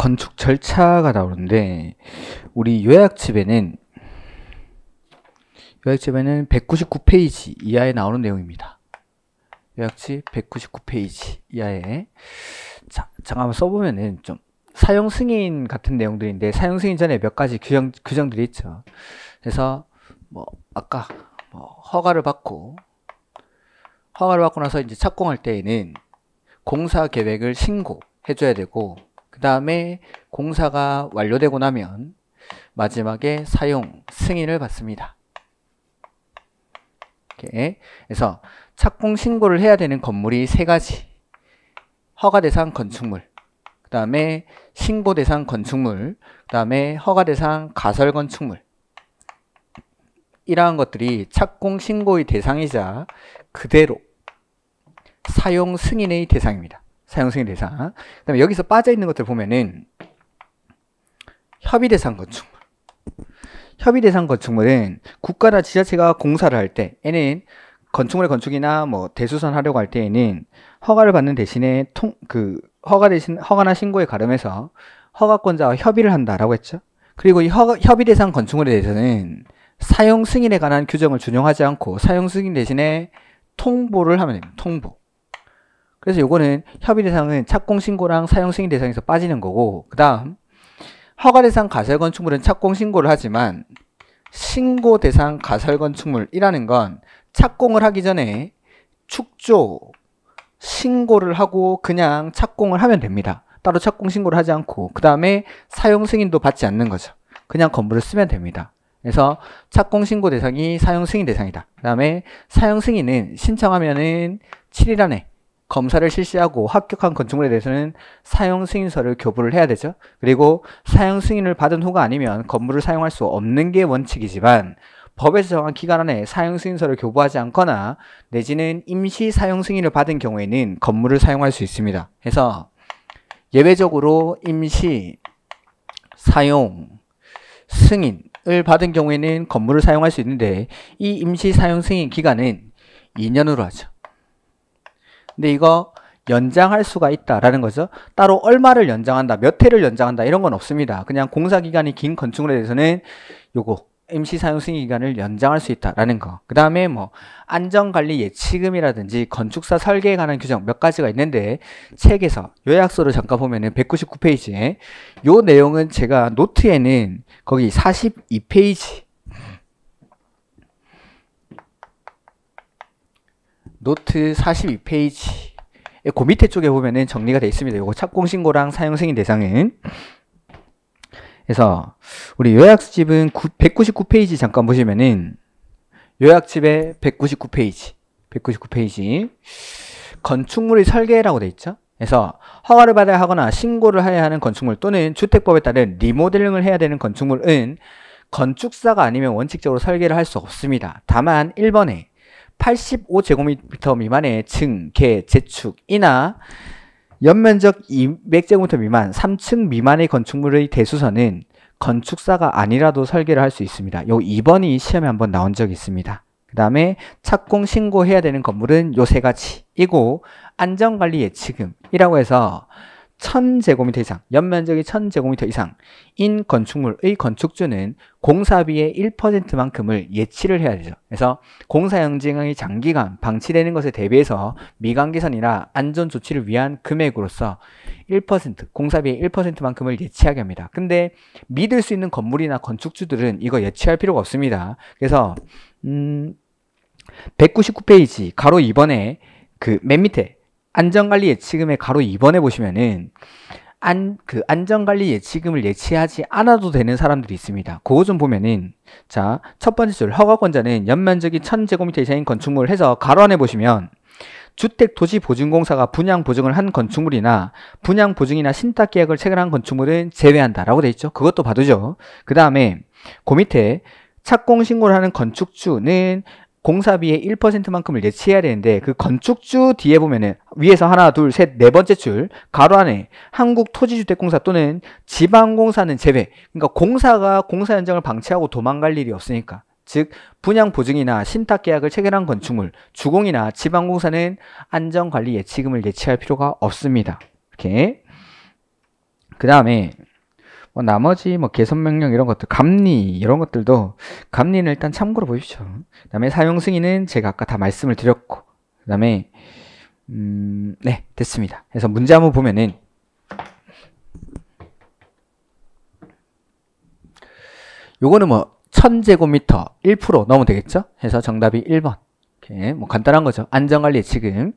건축 절차가 나오는데 우리 요약집에는 요약집에는 199페이지 이하에 나오는 내용입니다. 요약집 199페이지 이하에 자, 잠깐만 써보면은 좀 사용 승인 같은 내용들인데 사용 승인 전에 몇 가지 규정 규정들이 있죠. 그래서 뭐 아까 뭐 허가를 받고 허가를 받고 나서 이제 착공할 때에는 공사 계획을 신고해줘야 되고 그 다음에 공사가 완료되고 나면 마지막에 사용 승인을 받습니다. 이렇게. 그서 착공 신고를 해야 되는 건물이 세 가지. 허가 대상 건축물, 그 다음에 신고 대상 건축물, 그 다음에 허가 대상 가설 건축물. 이러한 것들이 착공 신고의 대상이자 그대로 사용 승인의 대상입니다. 사용성의 대상. 그 다음에 여기서 빠져있는 것들 보면은 협의 대상 건축물. 협의 대상 건축물은 국가나 지자체가 공사를 할 때, 에는 건축물 건축이나 뭐 대수선 하려고 할 때에는 허가를 받는 대신에 통, 그, 허가 대신, 허가나 신고에 가름해서 허가권자와 협의를 한다라고 했죠. 그리고 이 허가, 협의 대상 건축물에 대해서는 사용 승인에 관한 규정을 준용하지 않고 사용 승인 대신에 통보를 하면 됩니다. 통보. 그래서 요거는 협의 대상은 착공 신고랑 사용 승인 대상에서 빠지는 거고 그다음 허가 대상 가설 건축물은 착공 신고를 하지만 신고 대상 가설 건축물이라는 건 착공을 하기 전에 축조 신고를 하고 그냥 착공을 하면 됩니다. 따로 착공 신고를 하지 않고 그 다음에 사용 승인도 받지 않는 거죠. 그냥 건물을 쓰면 됩니다. 그래서 착공 신고 대상이 사용 승인 대상이다. 그 다음에 사용 승인은 신청하면은 7일 안에 검사를 실시하고 합격한 건축물에 대해서는 사용 승인서를 교부를 해야 되죠. 그리고 사용 승인을 받은 후가 아니면 건물을 사용할 수 없는 게 원칙이지만 법에서 정한 기간 안에 사용 승인서를 교부하지 않거나 내지는 임시 사용 승인을 받은 경우에는 건물을 사용할 수 있습니다. 해서 예외적으로 임시 사용 승인을 받은 경우에는 건물을 사용할 수 있는데 이 임시 사용 승인 기간은 2년으로 하죠. 근데 이거 연장할 수가 있다라는 거죠. 따로 얼마를 연장한다, 몇회를 연장한다 이런 건 없습니다. 그냥 공사 기간이 긴 건축물에 대해서는 요거 MC 사용 승인 기간을 연장할 수 있다라는 거. 그 다음에 뭐 안전관리 예치금이라든지 건축사 설계에 관한 규정 몇 가지가 있는데 책에서 요약서를 잠깐 보면은 199페이지에 요 내용은 제가 노트에는 거기 42페이지 노트 42페이지 그 밑에 쪽에 보면은 정리가 되어 있습니다. 요거 착공 신고랑 사용 승인 대상은 그래서 우리 요약집은 199페이지 잠깐 보시면은 요약집에 199페이지 199페이지 건축물의 설계라고 되어 있죠. 그래서 허가를 받아야 하거나 신고를 해야 하는 건축물 또는 주택법에 따른 리모델링을 해야 되는 건축물은 건축사가 아니면 원칙적으로 설계를 할 수 없습니다. 다만 1번에 85제곱미터 미만의 층, 개, 재축, 이나 연면적 200제곱미터 미만, 3층 미만의 건축물의 대수선은 건축사가 아니라도 설계를 할 수 있습니다. 요 2번이 시험에 한번 나온 적이 있습니다. 그 다음에 착공 신고해야 되는 건물은 요 세 가지이고 안전관리 예측음이라고 해서 1000제곱미터 이상, 연면적이 1000제곱미터 이상인 건축물의 건축주는 공사비의 1%만큼을 예치를 해야 되죠. 그래서 공사영 진행이 장기간 방치되는 것에 대비해서 미관개선이나 안전조치를 위한 금액으로서 1%, 공사비의 1%만큼을 예치하게 합니다. 근데 믿을 수 있는 건물이나 건축주들은 이거 예치할 필요가 없습니다. 그래서 음, 199페이지 가로 2번에 그 맨 밑에 안전관리 예치금의 가로 2번에 보시면은 안, 그 안전관리 예치금을 예치하지 않아도 되는 사람들이 있습니다. 그거 좀 보면은, 자, 첫 번째 줄, 허가권자는 연면적이 1000제곱미터 이상인 건축물을 해서 가로 안에 보시면, 주택도시보증공사가 분양 보증을 한 건축물이나 분양 보증이나 신탁 계약을 체결한 건축물은 제외한다라고 돼 있죠. 그것도 봐두죠. 그 다음에 그 밑에 착공 신고를 하는 건축주는 공사비의 1%만큼을 예치해야 되는데 그 건축주 뒤에 보면은 위에서 하나 둘셋네 번째 줄 가로 안에 한국토지주택공사 또는 지방공사는 제외 그러니까 공사가 공사 현장을 방치하고 도망갈 일이 없으니까 즉 분양 보증이나 신탁 계약을 체결한 건축물 주공이나 지방공사는 안전관리 예치금을 예치할 필요가 없습니다 이렇게 그 다음에 뭐 나머지 뭐 개선 명령 이런 것들, 감리 이런 것들도 감리는 일단 참고로 보십시오. 그다음에 사용 승인은 제가 아까 다 말씀을 드렸고, 그다음에 음, 네 됐습니다. 그래서 문제 한번 보면은 요거는 뭐 1000제곱미터 1% 넣으면 되겠죠? 해서 정답이 1번. 오케이. 뭐 간단한 거죠. 안전관리 지금.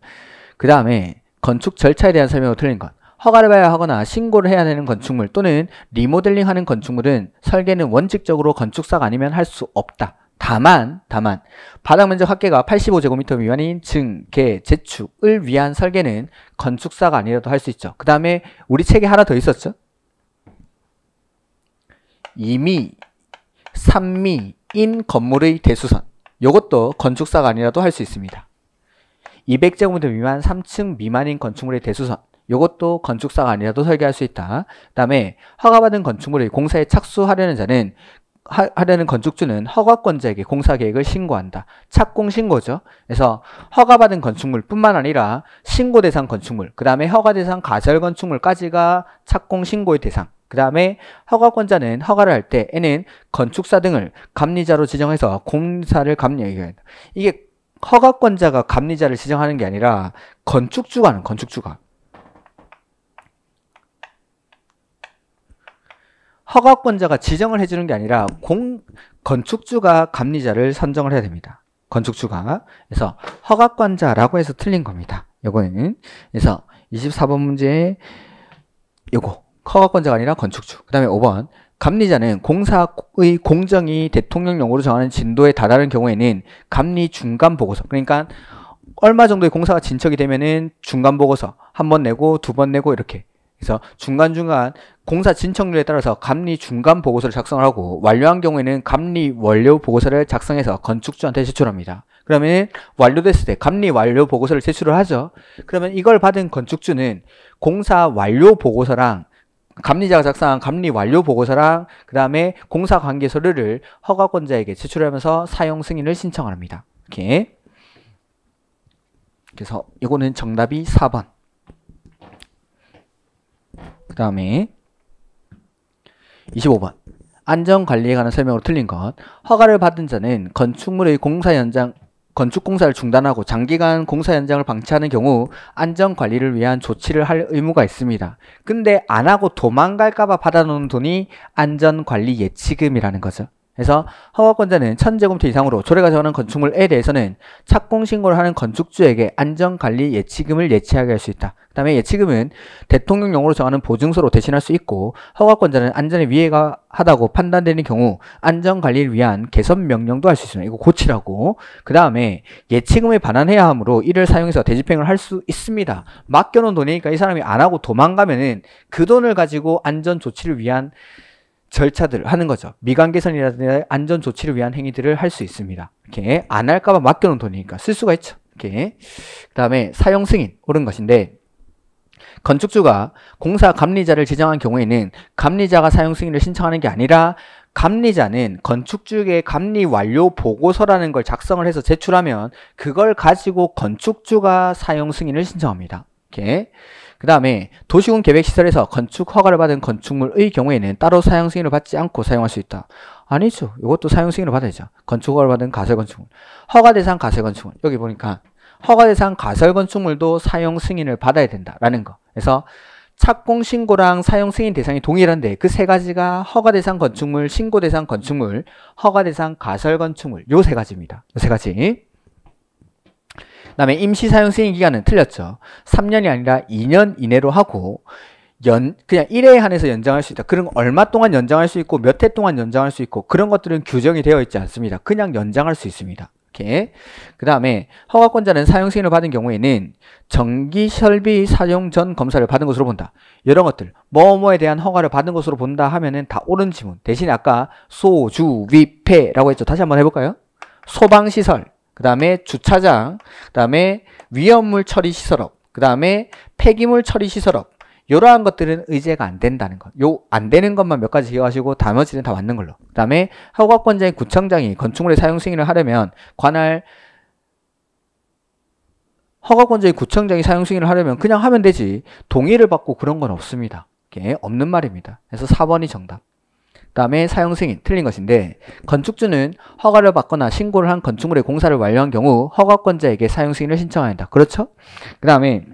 그 다음에 건축 절차에 대한 설명을로 틀린 것. 허가를 봐야 하거나 신고를 해야 되는 건축물 또는 리모델링하는 건축물은 설계는 원칙적으로 건축사가 아니면 할 수 없다. 다만 다만 바닥 면적 합계가 85제곱미터 미만인 증, 개, 재축을 위한 설계는 건축사가 아니라도 할 수 있죠. 그 다음에 우리 책에 하나 더 있었죠. 이미, 3미인 건물의 대수선 이것도 건축사가 아니라도 할 수 있습니다. 200제곱미터 미만 3층 미만인 건축물의 대수선 이것도 건축사가 아니라도 설계할 수 있다. 그다음에 허가받은 건축물의 공사에 착수하려는 자는 하, 려는 건축주는 허가권자에게 공사 계획을 신고한다. 착공 신고죠. 그래서 허가받은 건축물뿐만 아니라 신고 대상 건축물, 그 다음에 허가 대상 가설 건축물까지가 착공 신고의 대상. 그 다음에 허가권자는 허가를 할때 에는 건축사 등을 감리자로 지정해서 공사를 감리해야 한다. 이게 허가권자가 감리자를 지정하는 게 아니라 건축주가 하는 건축주가 허가권자가 지정을 해주는 게 아니라 공, 건축주가 감리자를 선정을 해야 됩니다. 건축주가. 그래서 허가권자라고 해서 틀린 겁니다. 요거는. 그래서 24번 문제 요거. 허가권자가 아니라 건축주. 그 다음에 5번. 감리자는 공사의 공정이 대통령령으로 정하는 진도에 다다른 경우에는 감리 중간 보고서. 그러니까 얼마 정도의 공사가 진척이 되면은 중간 보고서 한 번 내고 두 번 내고 이렇게 그래서 중간중간 공사 진척률에 따라서 감리 중간 보고서를 작성을 하고 완료한 경우에는 감리 완료 보고서를 작성해서 건축주한테 제출합니다. 그러면 완료됐을 때 감리 완료 보고서를 제출을 하죠. 그러면 이걸 받은 건축주는 공사 완료 보고서랑 감리자가 작성한 감리 완료 보고서랑 그 다음에 공사 관계 서류를 허가권자에게 제출하면서 사용 승인을 신청합니다. 이렇게 그래서 이거는 정답이 4번 그 다음에 25번 안전관리에 관한 설명으로 틀린 것 허가를 받은 자는 건축물의 공사 현장 건축 공사를 중단하고 장기간 공사 현장을 방치하는 경우 안전 관리를 위한 조치를 할 의무가 있습니다. 근데 안 하고 도망갈까봐 받아놓은 돈이 안전 관리 예치금이라는 거죠. 그래서 허가권자는 천0 0 0제곱미터 이상으로 조례가 정하는 건축물 에 대해서는 착공 신고를 하는 건축주에게 안전관리 예치금을 예치하게 할 수 있다. 그 다음에 예치금은 대통령령으로 정하는 보증서로 대신할 수 있고 허가권자는 안전에 위해가 하다고 판단되는 경우 안전관리를 위한 개선명령도 할 수 있습니다. 이거 고치라고. 그 다음에 예치금에 반환해야 하므로 이를 사용해서 대집행을 할 수 있습니다. 맡겨놓은 돈이니까 이 사람이 안 하고 도망가면은 그 돈을 가지고 안전조치를 위한 절차들 하는 거죠. 미관 개선이라든지 안전 조치를 위한 행위들을 할 수 있습니다. 이렇게 안 할까봐 맡겨놓은 돈이니까 쓸 수가 있죠. 이렇게 그 다음에 사용 승인 오른 것인데 건축주가 공사 감리자를 지정한 경우에는 감리자가 사용 승인을 신청하는 게 아니라 감리자는 건축주에게 감리 완료 보고서라는 걸 작성을 해서 제출하면 그걸 가지고 건축주가 사용 승인을 신청합니다. 이렇게 그 다음에 도시군 계획시설에서 건축 허가를 받은 건축물의 경우에는 따로 사용 승인을 받지 않고 사용할 수 있다. 아니죠. 이것도 사용 승인을 받아야죠. 건축 허가를 받은 가설 건축물. 허가 대상 가설 건축물. 여기 보니까 허가 대상 가설 건축물도 사용 승인을 받아야 된다라는 거. 그래서 착공 신고랑 사용 승인 대상이 동일한데 그 세 가지가 허가 대상 건축물, 신고 대상 건축물, 허가 대상 가설 건축물 요 세 가지입니다. 요 세 가지. 다음에 임시 사용 승인 기간은 틀렸죠. 3년이 아니라 2년 이내로 하고 연 그냥 1회에 한해서 연장할 수 있다. 그런 얼마 동안 연장할 수 있고 몇 해 동안 연장할 수 있고 그런 것들은 규정이 되어 있지 않습니다. 그냥 연장할 수 있습니다. 그 다음에 허가권자는 사용 승인을 받은 경우에는 전기 설비 사용 전 검사를 받은 것으로 본다. 이런 것들 뭐뭐에 대한 허가를 받은 것으로 본다 하면은 다 옳은 지문. 대신 아까 소주 위폐라고 했죠. 다시 한번 해볼까요? 소방시설 그 다음에 주차장, 그 다음에 위험물 처리 시설업, 그 다음에 폐기물 처리 시설업 이러한 것들은 의제가 안 된다는 것. 요안 되는 것만 몇 가지 기억하시고 나머지는 다 맞는 걸로. 그 다음에 허가권자인 구청장이 건축물의 사용 승인을 하려면 관할 허가권자인 구청장이 사용 승인을 하려면 그냥 하면 되지 동의를 받고 그런 건 없습니다. 예, 없는 말입니다. 그래서 4번이 정답. 다음에 사용승인 틀린 것인데 건축주는 허가를 받거나 신고를 한 건축물의 공사를 완료한 경우 허가권자에게 사용승인을 신청한다. 그렇죠? 그 다음에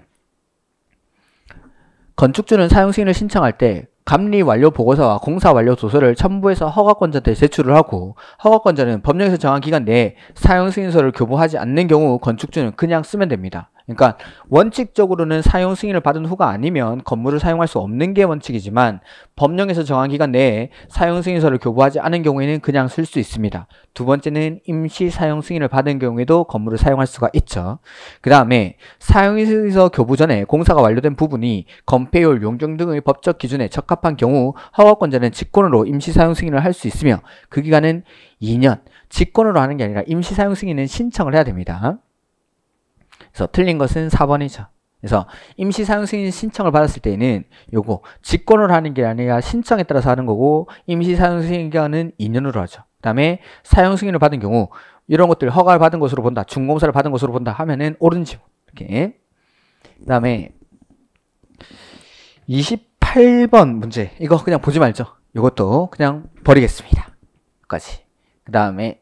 건축주는 사용승인을 신청할 때 감리 완료 보고서와 공사 완료 도서를 첨부해서 허가권자한테 제출을 하고 허가권자는 법령에서 정한 기간 내에 사용 승인서를 교부하지 않는 경우 건축주는 그냥 쓰면 됩니다. 그러니까 원칙적으로는 사용 승인을 받은 후가 아니면 건물을 사용할 수 없는 게 원칙이지만 법령에서 정한 기간 내에 사용 승인서를 교부하지 않은 경우에는 그냥 쓸 수 있습니다. 두 번째는 임시 사용 승인을 받은 경우에도 건물을 사용할 수가 있죠. 그 다음에 사용 승인서 교부 전에 공사가 완료된 부분이 건폐율, 용적 등의 법적 기준에 적합한 경우 허가권자는 직권으로 임시 사용 승인을 할 수 있으며 그 기간은 2년, 직권으로 하는 게 아니라 임시 사용 승인은 신청을 해야 됩니다. 그래서 틀린 것은 4번이죠. 그래서 임시 사용 승인 신청을 받았을 때는 요거 직권으로 하는 게 아니라 신청에 따라서 하는 거고 임시 사용 승인 기간은 2년으로 하죠. 그다음에 사용 승인을 받은 경우 이런 것들 허가를 받은 것으로 본다. 중공사를 받은 것으로 본다 하면은 오른지 이렇게. 그다음에 28번 문제. 이거 그냥 보지 말죠. 이것도 그냥 버리겠습니다. 까지. 그다음에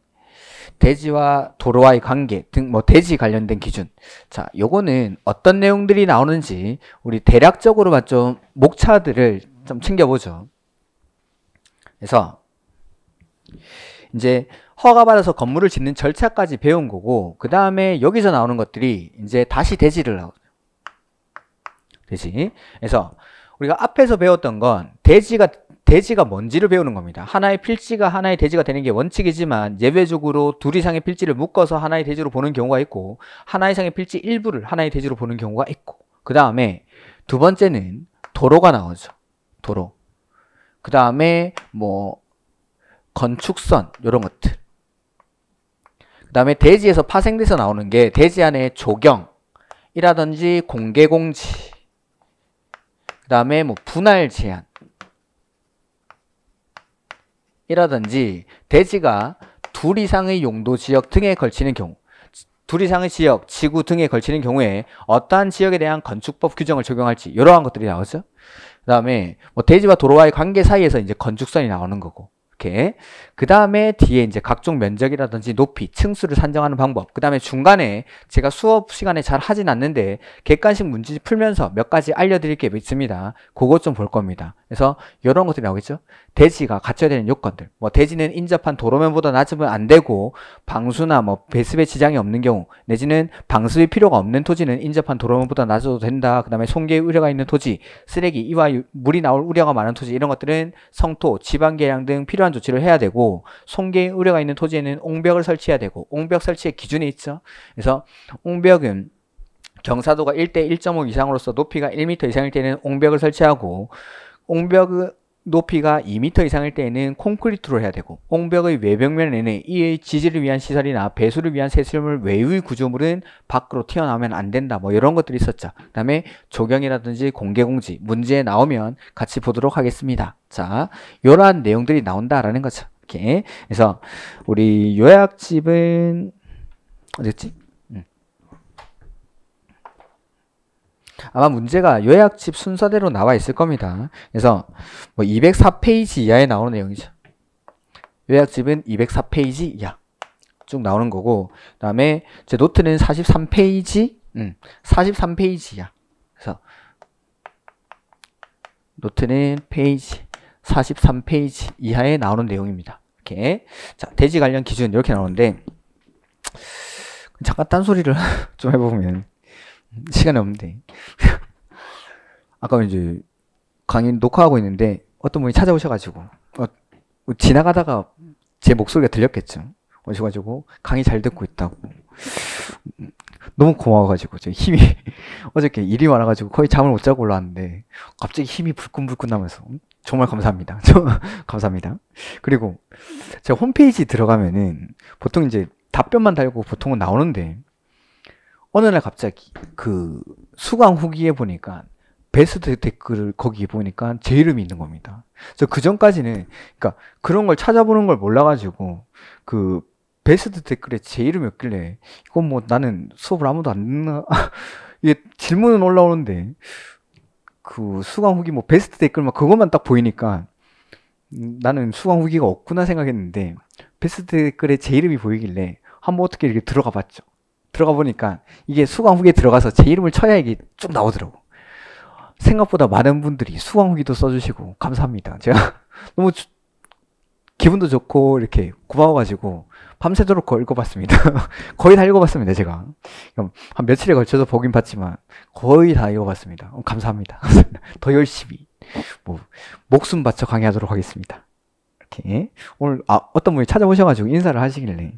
돼지와 도로와의 관계 등뭐 돼지 관련된 기준 자 요거는 어떤 내용들이 나오는지 우리 대략적으로만 좀 목차들을 좀 챙겨보죠 그래서 이제 허가받아서 건물을 짓는 절차까지 배운 거고 그 다음에 여기서 나오는 것들이 이제 다시 돼지를 나오죠 돼지 그래서 우리가 앞에서 배웠던 건 돼지가 대지가 뭔지를 배우는 겁니다. 하나의 필지가 하나의 대지가 되는 게 원칙이지만 예외적으로 둘 이상의 필지를 묶어서 하나의 대지로 보는 경우가 있고 하나 이상의 필지 일부를 하나의 대지로 보는 경우가 있고 그 다음에 두 번째는 도로가 나오죠. 도로. 그 다음에 뭐 건축선 이런 것들. 그 다음에 대지에서 파생돼서 나오는 게 대지 안에 조경이라든지 공개공지 그 다음에 뭐 분할 제한 이라든지 대지가 둘 이상의 용도 지역 등에 걸치는 경우 둘 이상의 지역, 지구 등에 걸치는 경우에 어떠한 지역에 대한 건축법 규정을 적용할지 이러한 것들이 나오죠. 그 다음에 뭐 대지와 도로와의 관계 사이에서 이제 건축선이 나오는 거고 이렇게 그 다음에 뒤에 이제 각종 면적이라든지 높이, 층수를 산정하는 방법, 그 다음에 중간에 제가 수업 시간에 잘 하진 않는데 객관식 문제 풀면서 몇 가지 알려드릴 게 있습니다. 그것 좀 볼 겁니다. 그래서 이런 것들이 나오겠죠? 대지가 갖춰야 되는 요건들. 뭐 대지는 인접한 도로면보다 낮으면 안 되고 방수나 뭐 배습에 지장이 없는 경우 내지는 방수의 필요가 없는 토지는 인접한 도로면보다 낮아도 된다. 그 다음에 송의 우려가 있는 토지, 쓰레기, 이와 물이 나올 우려가 많은 토지 이런 것들은 성토, 지방계량 등 필요한 조치를 해야 되고 송계의 괴 우려가 있는 토지에는 옹벽을 설치해야 되고 옹벽 설치의 기준이 있죠. 그래서 옹벽은 경사도가 1대 1.5 이상으로서 높이가 1m 이상일 때는 옹벽을 설치하고 옹벽 높이가 2m 이상일 때에는 콘크리트로 해야 되고 옹벽의 외벽면에는 이의 지지를 위한 시설이나 배수를 위한 세수물 외의 구조물은 밖으로 튀어나오면 안 된다 뭐 이런 것들이 있었죠 그 다음에 조경이라든지 공개공지 문제에 나오면 같이 보도록 하겠습니다 자 이러한 내용들이 나온다라는 거죠 이렇게. 그래서 우리 요약집은 어딨지? 음. 아마 문제가 요약집 순서대로 나와 있을 겁니다. 그래서 뭐 204페이지 이하에 나오는 내용이죠. 요약집은 204페이지 이하 쭉 나오는 거고 그 다음에 제 노트는 43페이지 음, 43페이지야. 그래서 노트는 페이지 43페이지 이하에 나오는 내용입니다. 이렇게. 자, 대지 관련 기준 이렇게 나오는데 잠깐 딴소리를 좀 해보면 시간이 없는데 아까 이제 강의 녹화하고 있는데 어떤 분이 찾아오셔가지고 어, 지나가다가 제 목소리가 들렸겠죠. 오셔가지고 강의 잘 듣고 있다고 너무 고마워가지고 제 힘이 어저께 일이 많아가지고 거의 잠을 못 자고 올라왔는데 갑자기 힘이 불끈불끈 나면서 음? 정말 감사합니다. 감사합니다. 그리고 제 홈페이지 들어가면은 보통 이제 답변만 달고 보통은 나오는데 어느 날 갑자기 그 수강 후기에 보니까 베스트 댓글을 거기에 보니까 제 이름이 있는 겁니다. 그래서 그 전까지는 그러니까 그런 걸 찾아보는 걸 몰라가지고 그 베스트 댓글에 제 이름이었길래 이건 뭐 나는 수업을 아무도 안 듣나 이게 질문은 올라오는데 그 수강 후기 뭐 베스트 댓글 막 그것만 딱 보이니까 나는 수강 후기가 없구나 생각했는데 베스트 댓글에 제 이름이 보이길래 한번 어떻게 이렇게 들어가 봤죠. 들어가 보니까 이게 수강 후기에 들어가서 제 이름을 쳐야 이게 쭉 나오더라고. 생각보다 많은 분들이 수강 후기도 써주시고 감사합니다. 제가 너무 주, 기분도 좋고 이렇게 고마워가지고 밤새도록 거 읽어봤습니다. 거의 다 읽어봤습니다, 제가. 한 며칠에 걸쳐서 보긴 봤지만, 거의 다 읽어봤습니다. 어, 감사합니다. 더 열심히, 뭐, 목숨 바쳐 강의하도록 하겠습니다. 이렇게. 오늘, 아, 어떤 분이 찾아오셔가지고 인사를 하시길래,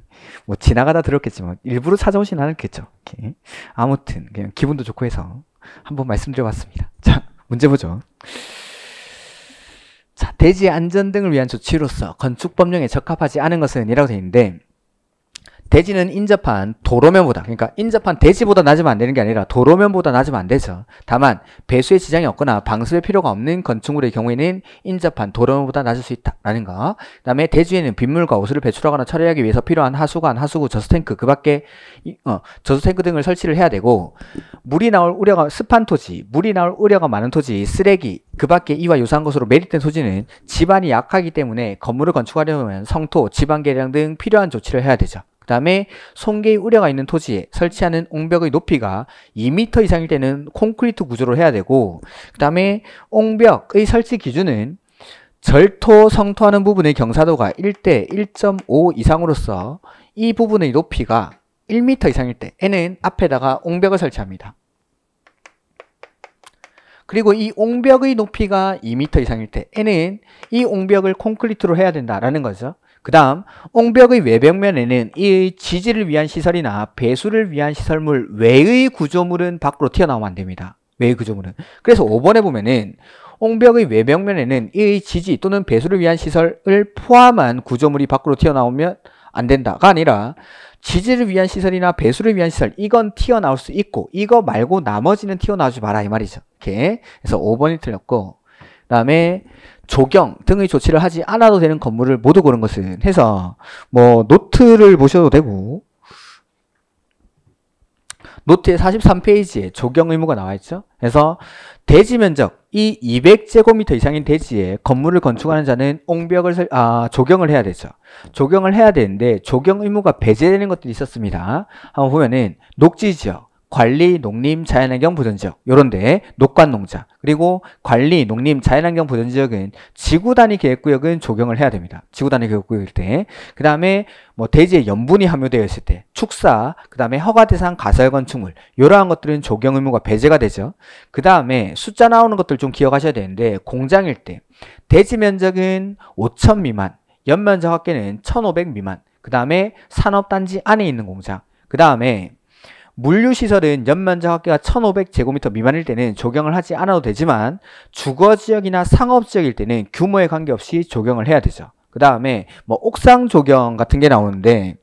뭐, 지나가다 들었겠지만, 일부러 찾아오진 않았겠죠. 이렇게. 아무튼, 그냥 기분도 좋고 해서, 한번 말씀드려봤습니다. 자, 문제 보죠. 자, 대지 안전 등을 위한 조치로서 건축 법령에 적합하지 않은 것은 이라고 되어 있는데 대지는 인접한 도로면보다 그러니까 인접한 대지보다 낮으면 안 되는 게 아니라 도로면보다 낮으면 안 되죠. 다만 배수에 지장이 없거나 방수의 필요가 없는 건축물의 경우에는 인접한 도로면보다 낮을 수 있다라는 거. 그다음에 대지에는 빗물과 오수를 배출하거나 처리하기 위해서 필요한 하수관, 하수구, 저수탱크 그밖에 어, 저수탱크 등을 설치를 해야 되고 물이 나올 우려가 습한 토지, 물이 나올 우려가 많은 토지, 쓰레기 그밖에 이와 유사한 것으로 매립된 소지는 집안이 약하기 때문에 건물을 건축하려면 성토, 지방 개량 등 필요한 조치를 해야 되죠. 다음에 송계의 우려가 있는 토지에 설치하는 옹벽의 높이가 2m 이상일 때는 콘크리트 구조로 해야 되고 그 다음에 옹벽의 설치 기준은 절토 성토하는 부분의 경사도가 1대 1.5 이상으로서 이 부분의 높이가 1m 이상일 때 N은 앞에다가 옹벽을 설치합니다. 그리고 이 옹벽의 높이가 2m 이상일 때 N은 이 옹벽을 콘크리트로 해야 된다라는 거죠. 그 다음 옹벽의 외벽면에는 이 지지를 위한 시설이나 배수를 위한 시설물 외의 구조물은 밖으로 튀어나오면 안됩니다. 외의 구조물은. 그래서 5번에 보면은 옹벽의 외벽면에는 이 지지 또는 배수를 위한 시설을 포함한 구조물이 밖으로 튀어나오면 안 된다가 아니라 지지를 위한 시설이나 배수를 위한 시설 이건 튀어나올 수 있고 이거 말고 나머지는 튀어나오지 마라 이 말이죠. 이렇게 해서 5번이 틀렸고 그 다음에 조경 등의 조치를 하지 않아도 되는 건물을 모두 고른 것은 해서 뭐 노트를 보셔도 되고 노트의 43페이지에 조경 의무가 나와 있죠. 그래서 대지 면적이 200제곱미터 이상인 대지에 건물을 건축하는 자는 옹벽을 설, 아 조경을 해야 되죠. 조경을 해야 되는데 조경 의무가 배제되는 것들이 있었습니다. 한번 보면은 녹지 지역 관리, 농림, 자연환경 보전지역 요런 데녹관농장 그리고 관리, 농림, 자연환경 보전지역은 지구 단위 계획구역은 조경을 해야 됩니다. 지구 단위 계획구역일 때 그 다음에 뭐 대지에 염분이 함유되어 있을 때 축사 그 다음에 허가 대상 가설 건축물 이러한 것들은 조경 의무가 배제가 되죠. 그 다음에 숫자 나오는 것들 좀 기억하셔야 되는데 공장일 때 대지 면적은 5천 미만 연면적 합계는 1500 미만 그 다음에 산업단지 안에 있는 공장 그 다음에 물류시설은 연면적 합계가 1500제곱미터 미만일 때는 조경을 하지 않아도 되지만 주거지역이나 상업지역일 때는 규모에 관계없이 조경을 해야 되죠. 그 다음에 뭐 옥상 조경 같은 게 나오는데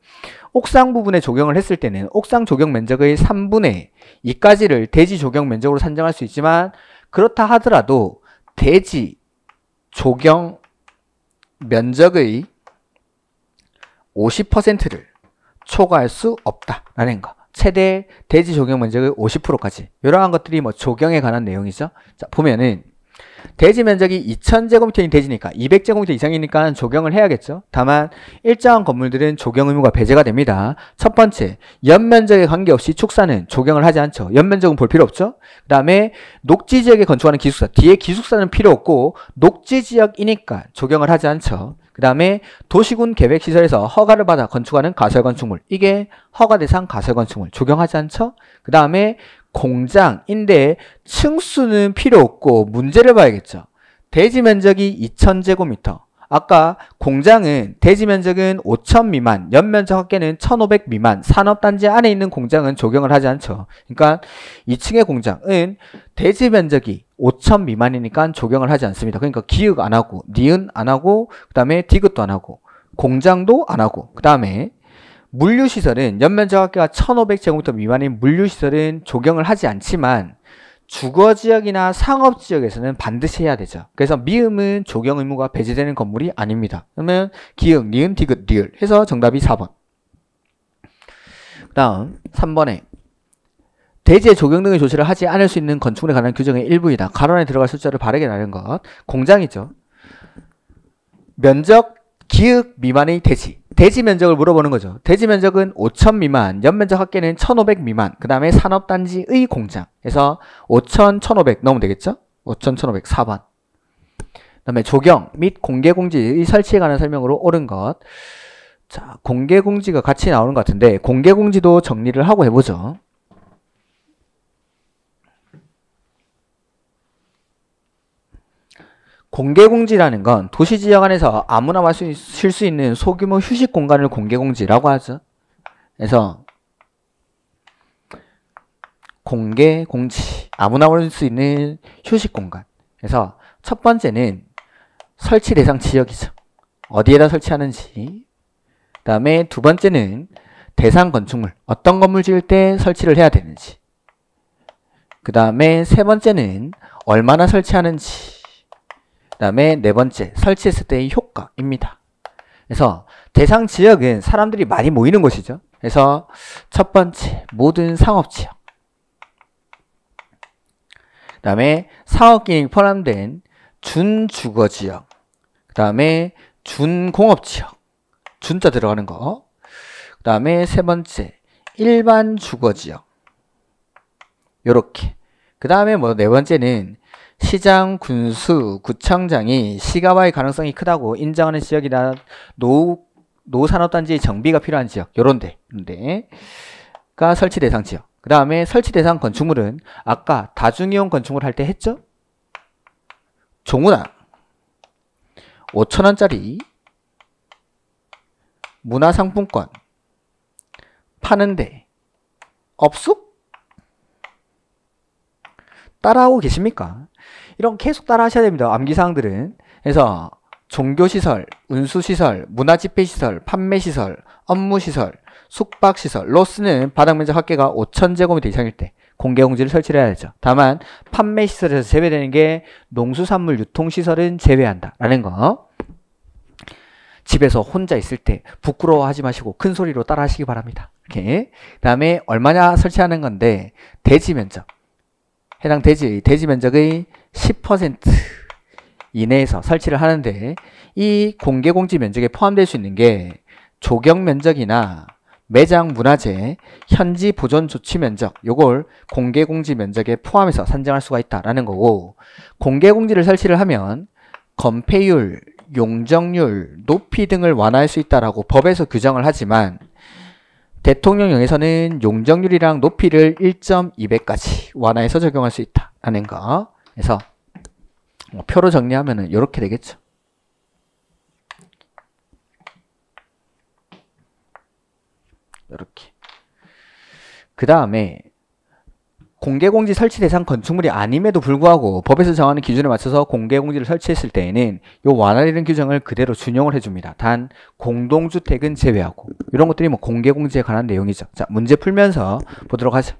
옥상 부분에 조경을 했을 때는 옥상 조경 면적의 3분의 2까지를 대지 조경 면적으로 산정할 수 있지만 그렇다 하더라도 대지 조경 면적의 50%를 초과할 수 없다라는 거. 최대 대지 적용 면적의 50%까지 이러한 것들이 뭐 조경에 관한 내용이죠. 자 보면은 대지 면적이 2000제곱미터인 대지니까 200제곱미터 이상이니까 조경을 해야겠죠. 다만 일정한 건물들은 조경 의무가 배제가 됩니다. 첫 번째, 연면적에 관계없이 축사는 조경을 하지 않죠. 연면적은 볼 필요 없죠. 그 다음에 녹지 지역에 건축하는 기숙사, 뒤에 기숙사는 필요 없고 녹지 지역이니까 조경을 하지 않죠. 그 다음에 도시군 계획시설에서 허가를 받아 건축하는 가설건축물 이게 허가대상 가설건축물 적용하지 않죠? 그 다음에 공장인데 층수는 필요 없고 문제를 봐야겠죠. 대지 면적이 2000제곱미터 아까 공장은 대지 면적은 5000 미만, 연면적 합계는 1500 미만, 산업단지 안에 있는 공장은 적용을 하지 않죠. 그러니까 2층의 공장은 대지 면적이 5천 미만이니까 적용을 하지 않습니다. 그러니까 기역 안 하고 니은 안 하고 그다음에 디귿도 안 하고 공장도 안 하고 그다음에 물류시설은 연면적학교가 1500제곱미터 미만인 물류시설은 적용을 하지 않지만 주거지역이나 상업지역에서는 반드시 해야 되죠. 그래서 미음은 적용 의무가 배제되는 건물이 아닙니다. 그러면 기역, 니은, 디귿, 리을 해서 정답이 4번. 그 다음 3번에 대지에 조경등의 조치를 하지 않을 수 있는 건축물에 관한 규정의 일부이다. 가로 안에 들어갈 숫자를 바르게 나눈 것. 공장이죠. 면적 기역 미만의 대지. 대지 면적을 물어보는 거죠. 대지 면적은 5천 미만, 연면적 합계는 1,500 미만, 그 다음에 산업단지의 공장. 그서 5천, 1,500 넣으면 되겠죠? 5천, 1,500, 4번. 그 다음에 조경 및 공개공지의 설치에 관한 설명으로 옳은 것. 자, 공개공지가 같이 나오는 것 같은데, 공개공지도 정리를 하고 해보죠. 공개공지라는 건 도시 지역 안에서 아무나 와쉴수 있는 소규모 휴식 공간을 공개공지라고 하죠. 그래서 공개공지 아무나 올수 있는 휴식 공간. 그래서 첫 번째는 설치 대상 지역이죠. 어디에다 설치하는지. 그 다음에 두 번째는 대상 건축물. 어떤 건물 지을 때 설치를 해야 되는지. 그 다음에 세 번째는 얼마나 설치하는지. 그 다음에 네 번째, 설치했을 때의 효과입니다. 그래서 대상 지역은 사람들이 많이 모이는 곳이죠. 그래서 첫 번째, 모든 상업 지역. 그 다음에 사업 기능이 포함된 준주거 지역. 그 다음에 준공업 지역. 준자 들어가는 거. 그 다음에 세 번째, 일반 주거 지역. 요렇게. 그 다음에 뭐 네 번째는 시장, 군수, 구청장이 시가와의 가능성이 크다고 인정하는 지역이나 노, 노산업단지의 정비가 필요한 지역, 요런데, 요런데가 설치 대상 지역. 그 다음에 설치 대상 건축물은 아까 다중이용 건축물 할 때 했죠? 종문화 5천원짜리 문화상품권 파는데 업소따라하고 계십니까? 이런 계속 따라 하셔야 됩니다. 암기사항들은. 그래서 종교시설, 운수시설, 문화집회시설, 판매시설, 업무시설, 숙박시설, 로스는 바닥면적 합계가 5,000제곱미터 이상일 때 공개공지를 설치를 해야 되죠. 다만 판매시설에서 제외되는 게 농수산물 유통시설은 제외한다. 라는 거. 집에서 혼자 있을 때 부끄러워하지 마시고 큰 소리로 따라 하시기 바랍니다. 이렇게. 그 다음에 얼마냐 설치하는 건데 대지 면적. 해당 대지, 대지 면적의 10% 이내에서 설치를 하는데 이 공개공지 면적에 포함될 수 있는 게 조경 면적이나 매장 문화재, 현지 보존 조치 면적, 요걸 공개공지 면적에 포함해서 산정할 수가 있다라는 거고 공개공지를 설치를 하면 건폐율, 용적률, 높이 등을 완화할 수 있다라고 법에서 규정을 하지만 대통령령에서는 용적률이랑 높이를 1.2배까지 완화해서 적용할 수 있다라는 거. 그래서 뭐 표로 정리하면 이렇게 되겠죠. 이렇게. 그 다음에 공개공지 설치 대상 건축물이 아님에도 불구하고 법에서 정하는 기준에 맞춰서 공개공지를 설치했을 때에는 이 완화되는 규정을 그대로 준용을 해줍니다. 단 공동주택은 제외하고 이런 것들이 뭐 공개공지에 관한 내용이죠. 자 문제 풀면서 보도록 하죠.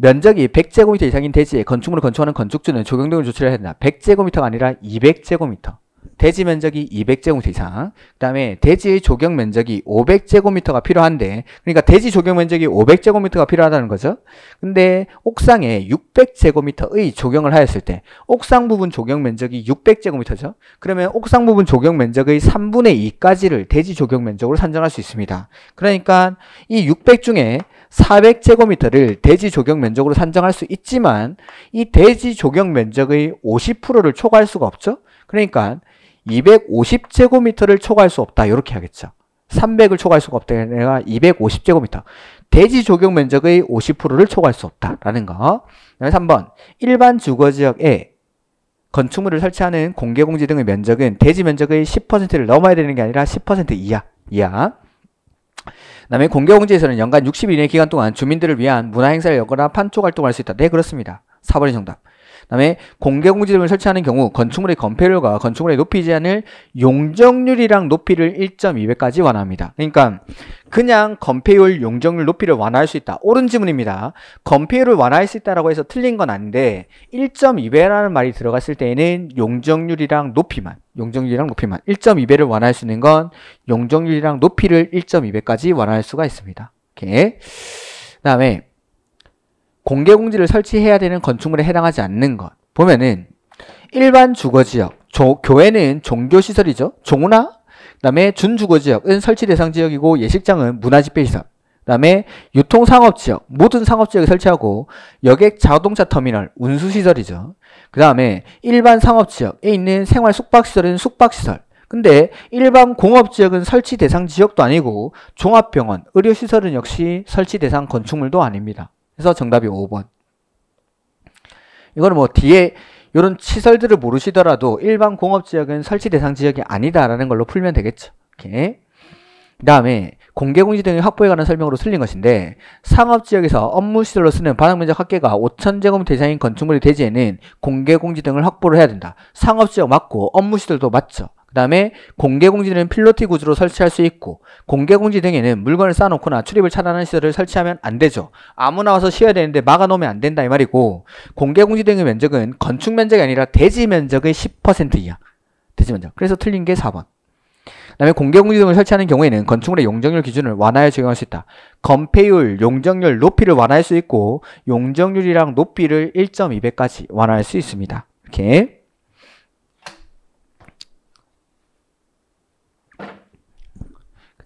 면적이 100제곱미터 이상인 대지에 건축물을 건축하는 건축주는 조경 등을 조치를 해야 된다. 100제곱미터가 아니라 200제곱미터. 대지 면적이 200제곱미터 이상 그 다음에 대지의 조경 면적이 500제곱미터가 필요한데 그러니까 대지 조경 면적이 500제곱미터가 필요하다는 거죠 근데 옥상에 600제곱미터의 조경을 하였을 때 옥상 부분 조경 면적이 600제곱미터죠 그러면 옥상 부분 조경 면적의 3분의 2까지를 대지 조경 면적으로 산정할 수 있습니다 그러니까 이 600 중에 400제곱미터를 대지 조경 면적으로 산정할 수 있지만 이 대지 조경 면적의 50%를 초과할 수가 없죠. 그러니까 250제곱미터를 초과할 수 없다. 이렇게 하겠죠. 300을 초과할 수가 없다. 내가 250제곱미터. 대지 조경 면적의 50%를 초과할 수 없다라는 거. 3번. 일반 주거 지역에 건축물을 설치하는 공개공지 등의 면적은 대지 면적의 10%를 넘어야 되는 게 아니라 10% 이하. 이하. 그다음에 공개 공지에서는 연간 60일의 기간 동안 주민들을 위한 문화 행사를 열거나 판촉 활동을 할 수 있다. 네, 그렇습니다. 4번이 정답. 그다음에 공개 공지점을 설치하는 경우 건축물의 건폐율과 건축물의 높이 제한을 용적률이랑 높이를 1.2배까지 완화합니다. 그러니까 그냥 건폐율, 용적률 높이를 완화할 수 있다. 옳은 지문입니다. 건폐율을 완화할 수 있다라고 해서 틀린 건 아닌데 1.2배라는 말이 들어갔을 때에는 용적률이랑 높이만, 용적률이랑 높이만 1.2배를 완화할 수 있는 건 용적률이랑 높이를 1.2배까지 완화할 수가 있습니다. 오케이. 그다음에 공개 공지를 설치해야 되는 건축물에 해당하지 않는 것. 보면은 일반 주거 지역, 교회는 종교 시설이죠. 종우나 그다음에 준주거 지역은 설치 대상 지역이고 예식장은 문화 집회 시설. 그다음에 유통 상업 지역, 모든 상업 지역에 설치하고 여객 자동차 터미널, 운수 시설이죠. 그다음에 일반 상업 지역에 있는 생활 숙박 시설은 숙박 시설. 근데 일반 공업 지역은 설치 대상 지역도 아니고 종합병원, 의료 시설은 역시 설치 대상 건축물도 아닙니다. 그래서 정답이 5번. 이거는 뭐 뒤에 이런 시설들을 모르시더라도 일반 공업지역은 설치 대상 지역이 아니다라는 걸로 풀면 되겠죠. 이렇게. 그 다음에 공개공지 등의 확보에 관한 설명으로 틀린 것인데 상업지역에서 업무시설로 쓰는 바닥면적 합계가 5천제곱대상인 건축물이 대지에는 공개공지 등을 확보를 해야 된다. 상업지역 맞고 업무시설도 맞죠. 그 다음에 공개공지는 필로티 구조로 설치할 수 있고 공개공지 등에는 물건을 쌓아놓거나 출입을 차단하는 시설을 설치하면 안 되죠. 아무나 와서 쉬어야 되는데 막아놓으면 안 된다 이 말이고 공개공지 등의 면적은 건축 면적이 아니라 대지 면적의 10% 이하 대지 면적 그래서 틀린 게 4번 그 다음에 공개공지 등을 설치하는 경우에는 건축물의 용적률 기준을 완화해 적용할 수 있다. 건폐율, 용적률, 높이를 완화할 수 있고 용적률이랑 높이를 1.2배까지 완화할 수 있습니다. 이렇게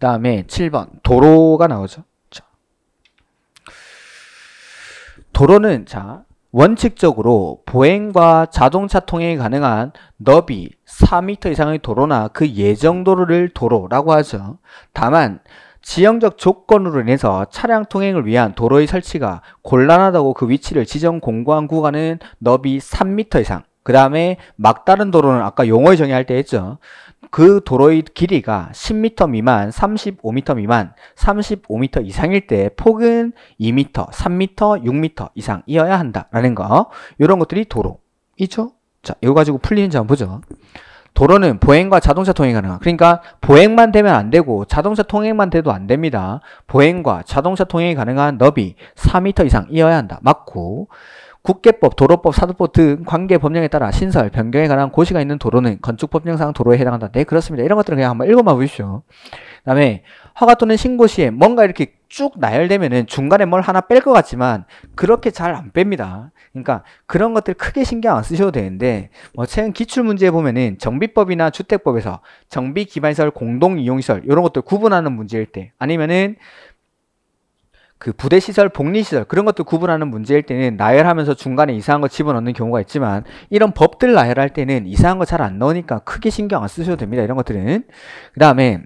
다음에 7번 도로가 나오죠. 자. 도로는 자 원칙적으로 보행과 자동차 통행이 가능한 너비 4m 이상의 도로나 그 예정 도로를 도로라고 하죠. 다만 지형적 조건으로 인해서 차량 통행을 위한 도로의 설치가 곤란하다고 그 위치를 지정 공고한 구간은 너비 3m 이상 그 다음에 막다른 도로는 아까 용어의 정의할 때 했죠. 그 도로의 길이가 10m 미만, 35m 미만, 35m 이상일 때 폭은 2m, 3m, 6m 이상이어야 한다라는 거. 이런 것들이 도로이죠. 자, 이거 가지고 풀리는지 한번 보죠. 도로는 보행과 자동차 통행이 가능하 그러니까 보행만 되면 안 되고 자동차 통행만 돼도 안 됩니다. 보행과 자동차 통행이 가능한 너비 4m 이상이어야 한다. 맞고 국계법, 도로법, 사도법 등 관계 법령에 따라 신설, 변경에 관한 고시가 있는 도로는 건축법령상 도로에 해당한다. 네, 그렇습니다. 이런 것들을 그냥 한번 읽어봐 보십시오. 그 다음에 허가 또는 신고 시에 뭔가 이렇게 쭉 나열되면은 중간에 뭘 하나 뺄 것 같지만 그렇게 잘 안 뺍니다. 그러니까 그런 것들 크게 신경 안 쓰셔도 되는데 뭐 최근 기출 문제 에 보면은 정비법이나 주택법에서 정비 기반시설 공동 이용시설 이런 것들 구분하는 문제일 때 아니면은 그 부대 시설, 복리 시설 그런 것도 구분하는 문제일 때는 나열하면서 중간에 이상한 거 집어넣는 경우가 있지만 이런 법들 나열할 때는 이상한 거 잘 안 넣으니까 크게 신경 안 쓰셔도 됩니다. 이런 것들은 그다음에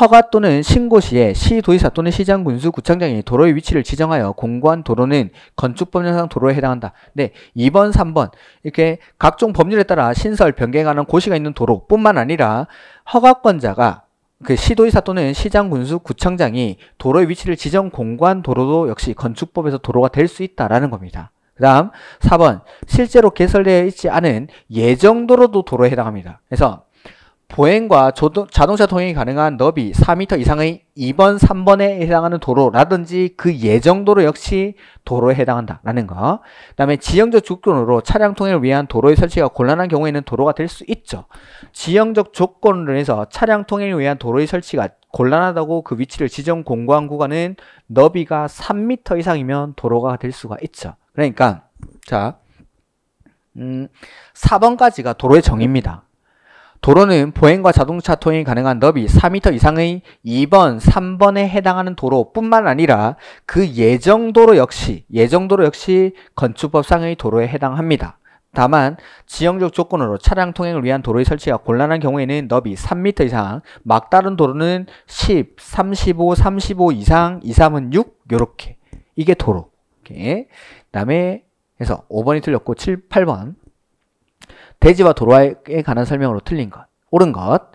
허가 또는 신고 시에 시도지사 또는 시장 군수 구청장이 도로의 위치를 지정하여 공고한 도로는 건축법령상 도로에 해당한다. 네, 2번, 3번 이렇게 각종 법률에 따라 신설 변경하는 고시가 있는 도로뿐만 아니라 허가권자가 그 시도의사 또는 시장 군수 구청장이 도로의 위치를 지정 공고한 도로도 역시 건축법에서 도로가 될 수 있다라는 겁니다. 그 다음 4번 실제로 개설되어 있지 않은 예정도로도 도로에 해당합니다. 그래서 보행과 자동차 통행이 가능한 너비 4m 이상의 2번, 3번에 해당하는 도로라든지 그 예정도로 역시 도로에 해당한다라는 거. 그다음에 지형적 조건으로 차량 통행을 위한 도로의 설치가 곤란한 경우에는 도로가 될 수 있죠. 지형적 조건으로 해서 차량 통행을 위한 도로의 설치가 곤란하다고 그 위치를 지정 공고한 구간은 너비가 3m 이상이면 도로가 될 수가 있죠. 그러니까 자, 음, 4번까지가 도로의 정의입니다. 도로는 보행과 자동차 통행이 가능한 너비 4m 이상의 2번, 3번에 해당하는 도로뿐만 아니라 그 예정도로 역시 예정도로 역시 건축법상의 도로에 해당합니다. 다만 지형적 조건으로 차량 통행을 위한 도로의 설치가 곤란한 경우에는 너비 3m 이상, 막다른 도로는 10, 35, 35 이상, 2, 3은 6이렇게 이게 도로. 이렇게. 그다음에 해서 5번이 틀렸고 7, 8번 대지와 도로에 관한 설명으로 틀린 것. 옳은 것.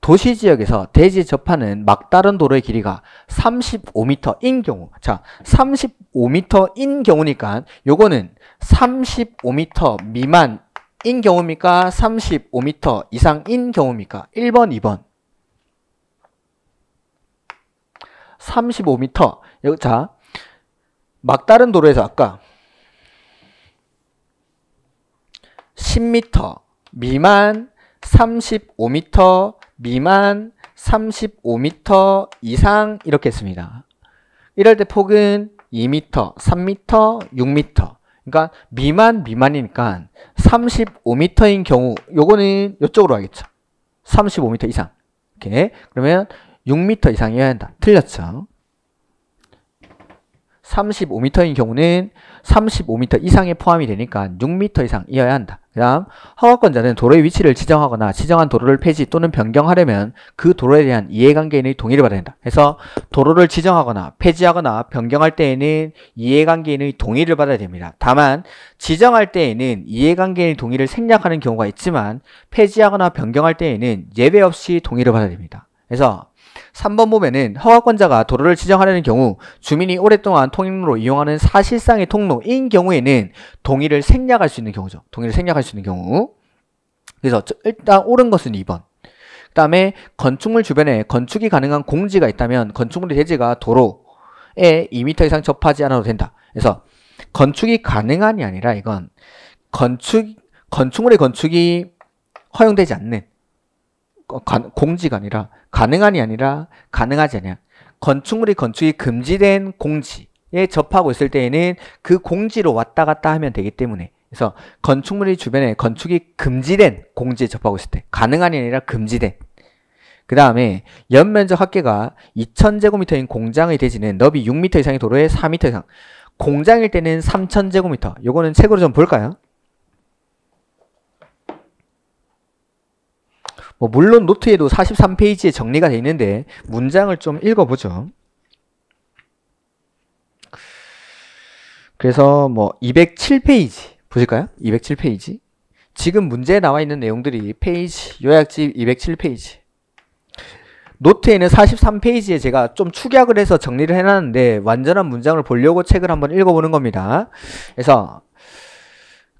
도시 지역에서 대지 접하는 막다른 도로의 길이가 35m인 경우. 자, 35m인 경우니까 요거는 35m 미만인 경우입니까? 35m 이상인 경우입니까? 1번, 2번. 35m. 여, 자, 막다른 도로에서 아까 10m 미만 35m 미만 35m 이상 이렇게 했습니다. 이럴 때 폭은 2m, 3m, 6m 그러니까 미만 미만이니까 35m인 경우 요거는 이쪽으로 하겠죠. 35m 이상. 오케이. 그러면 6m 이상이어야 한다. 틀렸죠. 35m인 경우는 35m 이상에 포함이 되니까 6m 이상이어야 한다. 그 다음 허가권자는 도로의 위치를 지정하거나 지정한 도로를 폐지 또는 변경하려면 그 도로에 대한 이해관계인의 동의를 받아야 한다. 그래서 도로를 지정하거나 폐지하거나 변경할 때에는 이해관계인의 동의를 받아야 됩니다. 다만 지정할 때에는 이해관계인의 동의를 생략하는 경우가 있지만 폐지하거나 변경할 때에는 예외 없이 동의를 받아야 됩니다. 그래서 3번 보면은 허가권자가 도로를 지정하려는 경우 주민이 오랫동안 통행로로 이용하는 사실상의 통로인 경우에는 동의를 생략할 수 있는 경우죠. 동의를 생략할 수 있는 경우. 그래서 일단 옳은 것은 2번. 그 다음에 건축물 주변에 건축이 가능한 공지가 있다면 건축물의 대지가 도로에 2m 이상 접하지 않아도 된다. 그래서 건축이 가능한이 아니라 이건 건축 건축물의 건축이 허용되지 않는 공지가 아니라 가능한이 아니라 가능하지 않냐. 건축물이 건축이 금지된 공지에 접하고 있을 때에는 그 공지로 왔다 갔다 하면 되기 때문에 그래서 건축물이 주변에 건축이 금지된 공지에 접하고 있을 때 가능한이 아니라 금지된 그 다음에 연면적 합계가 2000제곱미터인 공장의 대지는 너비 6미터 이상의 도로에 4미터 이상 공장일 때는 3000제곱미터 요거는 책으로 좀 볼까요? 뭐 물론 노트에도 43페이지에 정리가 되어 있는데 문장을 좀 읽어보죠. 그래서 뭐 207페이지 보실까요? 207페이지 지금 문제에 나와 있는 내용들이 페이지 요약집 207페이지 노트에는 43페이지에 제가 좀 축약을 해서 정리를 해놨는데 완전한 문장을 보려고 책을 한번 읽어보는 겁니다. 그래서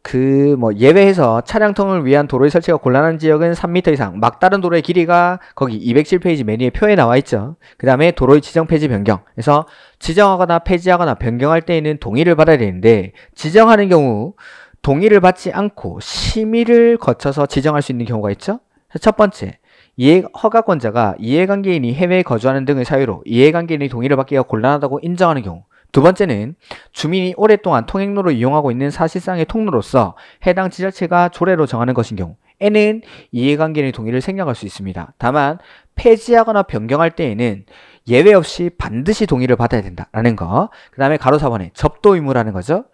그뭐예외에서 차량 통을 위한 도로의 설치가 곤란한 지역은 3m 이상, 막다른 도로의 길이가 거기 207페이지 메뉴의 표에 나와 있죠. 그 다음에 도로의 지정 폐지 변경. 그래서 지정하거나 폐지하거나 변경할 때에는 동의를 받아야 되는데 지정하는 경우 동의를 받지 않고 심의를 거쳐서 지정할 수 있는 경우가 있죠. 첫 번째, 이해, 허가권자가 이해관계인이 해외에 거주하는 등의 사유로 이해관계인의 동의를 받기가 곤란하다고 인정하는 경우 두 번째는 주민이 오랫동안 통행로를 이용하고 있는 사실상의 통로로서 해당 지자체가 조례로 정하는 것인 경우 에는 이해관계인의 동의를 생략할 수 있습니다. 다만 폐지하거나 변경할 때에는 예외 없이 반드시 동의를 받아야 된다라는 거. 그 다음에 가로 4번에 접도 의무라는 거죠.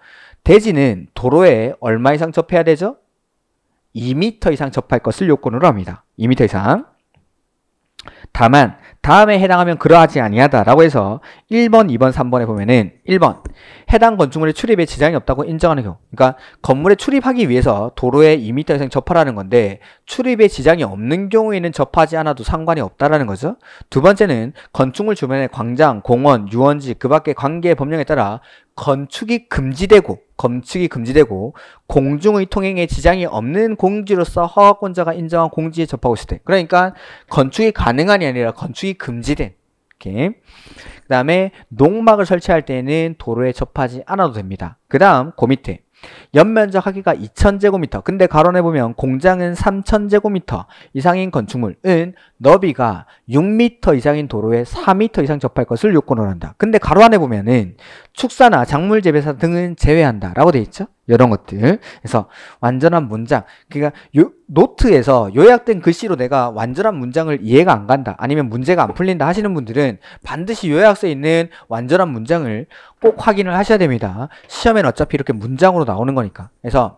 대지는 도로에 얼마 이상 접해야 되죠? 2m 이상 접할 것을 요건으로 합니다. 2m 이상. 다만 다음에 해당하면 그러하지 아니하다라고 해서 1번, 2번, 3번에 보면은 1번 해당 건축물의 출입에 지장이 없다고 인정하는 경우 그러니까 건물에 출입하기 위해서 도로에 2m 이상 접하라는 건데 출입에 지장이 없는 경우에는 접하지 않아도 상관이 없다라는 거죠. 두 번째는 건축물 주변의 광장, 공원, 유원지 그 밖의 관계 법령에 따라 건축이 금지되고 건축이 금지되고 공중의 통행에 지장이 없는 공지로서 허가권자가 인정한 공지에 접하고 있을 때 그러니까 건축이 가능한이 아니라 건축이 금지된 이렇게. 그 다음에 농막을 설치할 때는 도로에 접하지 않아도 됩니다. 그 다음 그 밑에 연면적 하기가 2000제곱미터 근데 가론해보면 공장은 3000제곱미터 이상인 건축물은 너비가 6미터 이상인 도로에 4미터 이상 접할 것을 요건으로 한다 근데 가로 안에 보면은 축사나 작물 재배사 등은 제외한다 라고 돼 있죠 이런 것들. 그래서 완전한 문장. 그러니까 요, 노트에서 요약된 글씨로 내가 완전한 문장을 이해가 안 간다. 아니면 문제가 안 풀린다 하시는 분들은 반드시 요약서에 있는 완전한 문장을 꼭 확인을 하셔야 됩니다. 시험엔 어차피 이렇게 문장으로 나오는 거니까. 그래서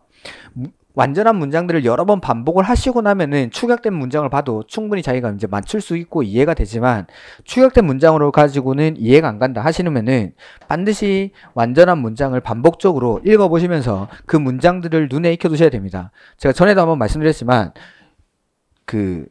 완전한 문장들을 여러 번 반복을 하시고 나면은 축약된 문장을 봐도 충분히 자기가 이제 맞출 수 있고 이해가 되지만 축약된 문장으로 가지고는 이해가 안 간다 하시면은 반드시 완전한 문장을 반복적으로 읽어보시면서 그 문장들을 눈에 익혀두셔야 됩니다. 제가 전에도 한번 말씀드렸지만 그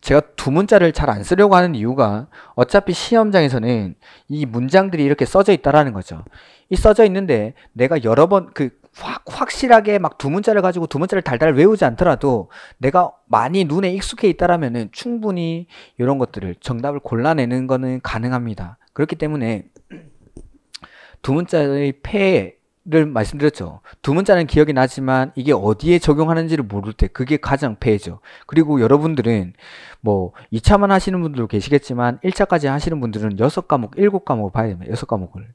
제가 두 문자를 잘 안 쓰려고 하는 이유가 어차피 시험장에서는 이 문장들이 이렇게 써져 있다라는 거죠. 이 써져 있는데 내가 여러 번그 확 확실하게 막 두 문자를 가지고 두 문자를 달달 외우지 않더라도 내가 많이 눈에 익숙해 있다라면은 충분히 이런 것들을 정답을 골라내는 거는 가능합니다. 그렇기 때문에 두 문자의 폐를 말씀드렸죠. 두 문자는 기억이 나지만 이게 어디에 적용하는지를 모를 때 그게 가장 폐해죠. 그리고 여러분들은 뭐 2차만 하시는 분들도 계시겠지만 1차까지 하시는 분들은 6과목, 7과목을 봐야 됩니다. 6과목을.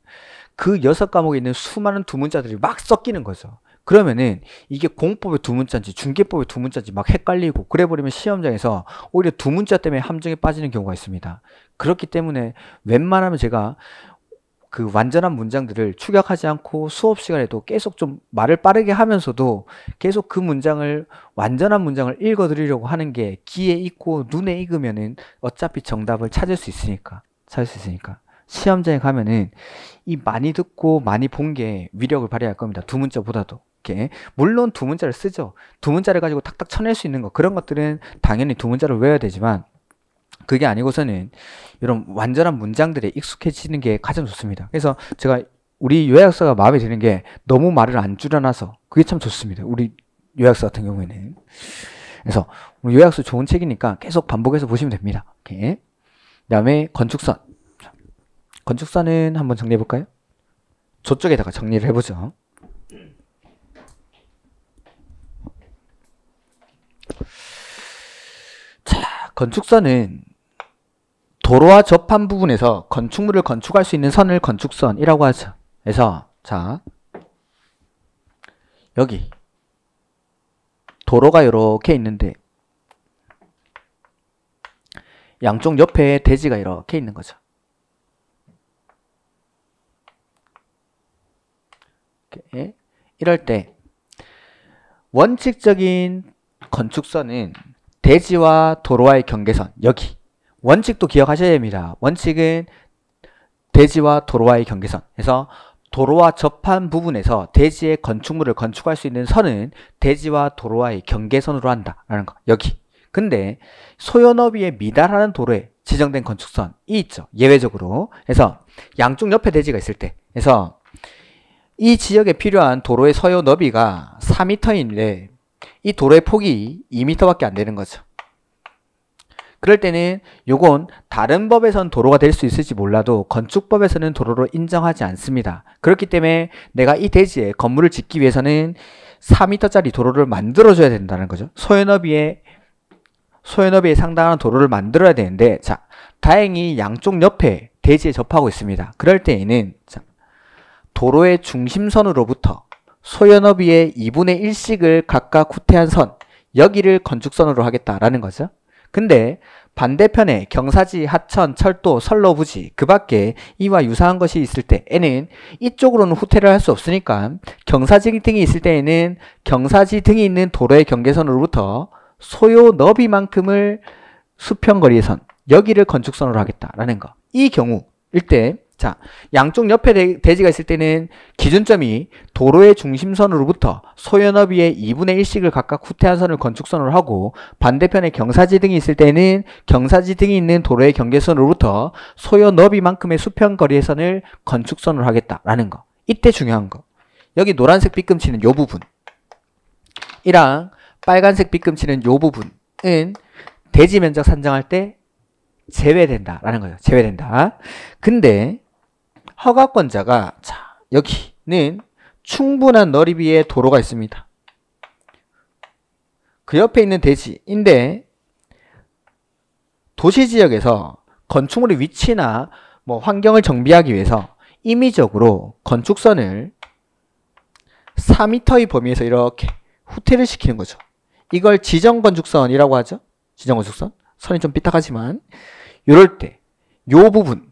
그 6과목에 있는 수많은 두 문자들이 막 섞이는 거죠. 그러면은 이게 공법의 두 문자인지 중계법의 두 문자인지 막 헷갈리고 그래버리면 시험장에서 오히려 두 문자 때문에 함정에 빠지는 경우가 있습니다. 그렇기 때문에 웬만하면 제가 그 완전한 문장들을 축약하지 않고 수업 시간에도 계속 좀 말을 빠르게 하면서도 계속 그 문장을 완전한 문장을 읽어드리려고 하는 게 귀에 익고 눈에 익으면은 어차피 정답을 찾을 수 있으니까 찾을 수 있으니까 시험장에 가면은 이 많이 듣고 많이 본 게 위력을 발휘할 겁니다 두 문자보다도 이렇게 물론 두 문자를 쓰죠 두 문자를 가지고 탁탁 쳐낼 수 있는 거 그런 것들은 당연히 두 문자를 외워야 되지만 그게 아니고서는 이런 완전한 문장들에 익숙해지는 게 가장 좋습니다. 그래서 제가 우리 요약서가 마음에 드는 게 너무 말을 안 줄여놔서 그게 참 좋습니다. 우리 요약서 같은 경우에는. 그래서 우리 요약서 좋은 책이니까 계속 반복해서 보시면 됩니다. 오케이. 그다음에 건축선. 건축선은 한번 정리해 볼까요? 저쪽에다가 정리를 해보죠. 건축선은 도로와 접한 부분에서 건축물을 건축할 수 있는 선을 건축선이라고 하죠. 그래서 자 여기 도로가 이렇게 있는데 양쪽 옆에 대지가 이렇게 있는 거죠. 이렇게. 이럴 때 원칙적인 건축선은 대지와 도로와의 경계선 여기 원칙도 기억하셔야 됩니다. 원칙은 대지와 도로와의 경계선. 그래서 도로와 접한 부분에서 대지의 건축물을 건축할 수 있는 선은 대지와 도로와의 경계선으로 한다라는 거. 여기. 근데 소연업위에 미달하는 도로에 지정된 건축선이 있죠. 예외적으로. 그래서 양쪽 옆에 대지가 있을 때. 그래서 이 지역에 필요한 도로의 소요 너비가 4m인데 이 도로의 폭이 2m밖에 안 되는 거죠. 그럴 때는 요건 다른 법에선 도로가 될 수 있을지 몰라도 건축법에서는 도로로 인정하지 않습니다. 그렇기 때문에 내가 이 대지에 건물을 짓기 위해서는 4m짜리 도로를 만들어줘야 된다는 거죠. 소연업이에 소연업에 상당한 도로를 만들어야 되는데 자 다행히 양쪽 옆에 대지에 접하고 있습니다. 그럴 때에는 자, 도로의 중심선으로부터 소연업이의 2분의 1씩을 각각 후퇴한 선 여기를 건축선으로 하겠다라는 거죠. 근데 반대편에 경사지, 하천, 철도, 선로 부지 그 밖에 이와 유사한 것이 있을 때 N은 이쪽으로는 후퇴를 할 수 없으니까 경사지 등이 있을 때에는 경사지 등이 있는 도로의 경계선으로부터 소요 너비만큼을 수평거리에선 여기를 건축선으로 하겠다라는 거. 이 경우일 때 자, 양쪽 옆에 대, 지가 있을 때는 기준점이 도로의 중심선으로부터 소연업 위의 2분의 1씩을 각각 후퇴한 선을 건축선으로 하고 반대편에 경사지 등이 있을 때는 경사지 등이 있는 도로의 경계선으로부터 소연업비만큼의 수평 거리의 선을 건축선으로 하겠다라는 거. 이때 중요한 거. 여기 노란색 빗금치는요 부분. 이랑 빨간색 빗금치는요 부분은 대지 면적 산정할 때 제외된다라는 거죠 제외된다. 근데 허가권자가 자 여기는 충분한 너리비의 도로가 있습니다. 그 옆에 있는 대지인데 도시지역에서 건축물의 위치나 뭐 환경을 정비하기 위해서 임의적으로 건축선을 4m의 범위에서 이렇게 후퇴를 시키는 거죠. 이걸 지정건축선이라고 하죠. 지정건축선. 선이 좀 삐딱하지만 이럴 때요 부분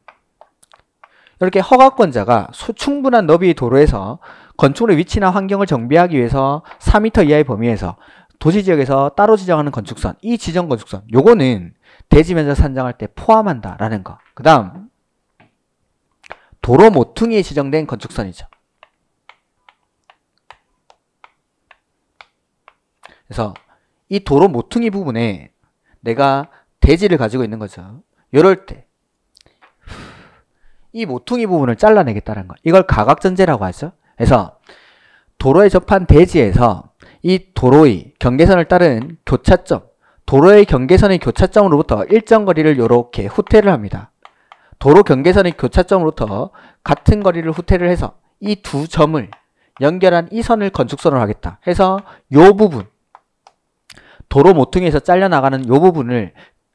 이렇게 허가권자가 충분한 너비의 도로에서 건축물의 위치나 환경을 정비하기 위해서 4m 이하의 범위에서 도시 지역에서 따로 지정하는 건축선, 이 지정 건축선, 요거는 대지 면적 산정할 때 포함한다라는 거. 그 다음, 도로 모퉁이에 지정된 건축선이죠. 그래서 이 도로 모퉁이 부분에 내가 대지를 가지고 있는 거죠. 요럴때 이 모퉁이 부분을 잘라내겠다는 거. 이걸 가각전제라고 하죠. 그래서 도로에 접한 대지에서 이 도로의 경계선을 따른 교차점, 도로의 경계선의 교차점으로부터 일정 거리를 이렇게 후퇴를 합니다. 도로 경계선의 교차점으로부터 같은 거리를 후퇴를 해서 이 두 점을 연결한 이 선을 건축선으로 하겠다. 해서 요 부분 도로 모퉁이에서 잘려나가는 요 부분을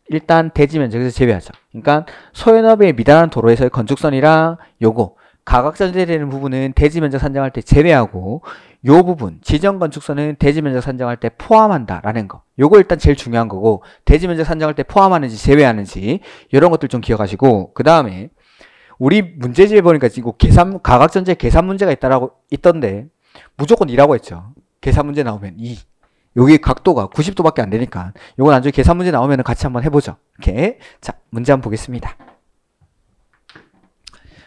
일단 대지 면적에서 제외하죠 그러니까 소연업의 미달한 도로에서의 건축선이랑 요거 가각선제되는 부분은 대지 면적 산정할 때 제외하고 요 부분 지정 건축선은 대지 면적 산정할 때 포함한다라는 거. 요거 일단 제일 중요한 거고 대지 면적 산정할 때 포함하는지 제외하는지 이런 것들 좀 기억하시고 그 다음에 우리 문제집에 보니까 지금 계산 가각전제 계산 문제가 있다라고 있던데 무조건 2라고 했죠. 계산 문제 나오면 2. 여기 각도가 90도밖에 안 되니까 이건 나중에 계산 문제 나오면 같이 한번 해보죠. 이렇게 자 문제 한번 보겠습니다.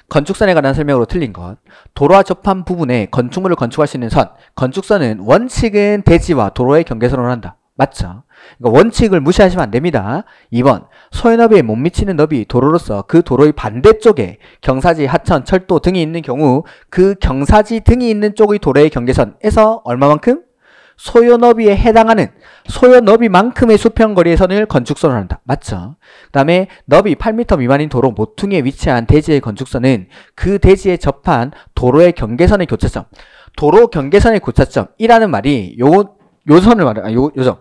건축선에 관한 설명으로 틀린 것 도로와 접한 부분에 건축물을 건축할 수 있는 선 건축선은 원칙은 대지와 도로의 경계선으로 한다. 맞죠? 그러니까 원칙을 무시하시면 안 됩니다. 2번 소연너비에 못 미치는 너비 도로로서 그 도로의 반대쪽에 경사지, 하천, 철도 등이 있는 경우 그 경사지 등이 있는 쪽의 도로의 경계선에서 얼마만큼? 소요 너비에 해당하는 소요 너비만큼의 수평거리에서는 건축선을 한다. 맞죠? 그 다음에 너비 8m 미만인 도로 모퉁이에 위치한 대지의 건축선은 그 대지에 접한 도로의 경계선의 교차점 도로 경계선의 교차점이라는 말이 요, 요 선을 말해, 아, 요, 요점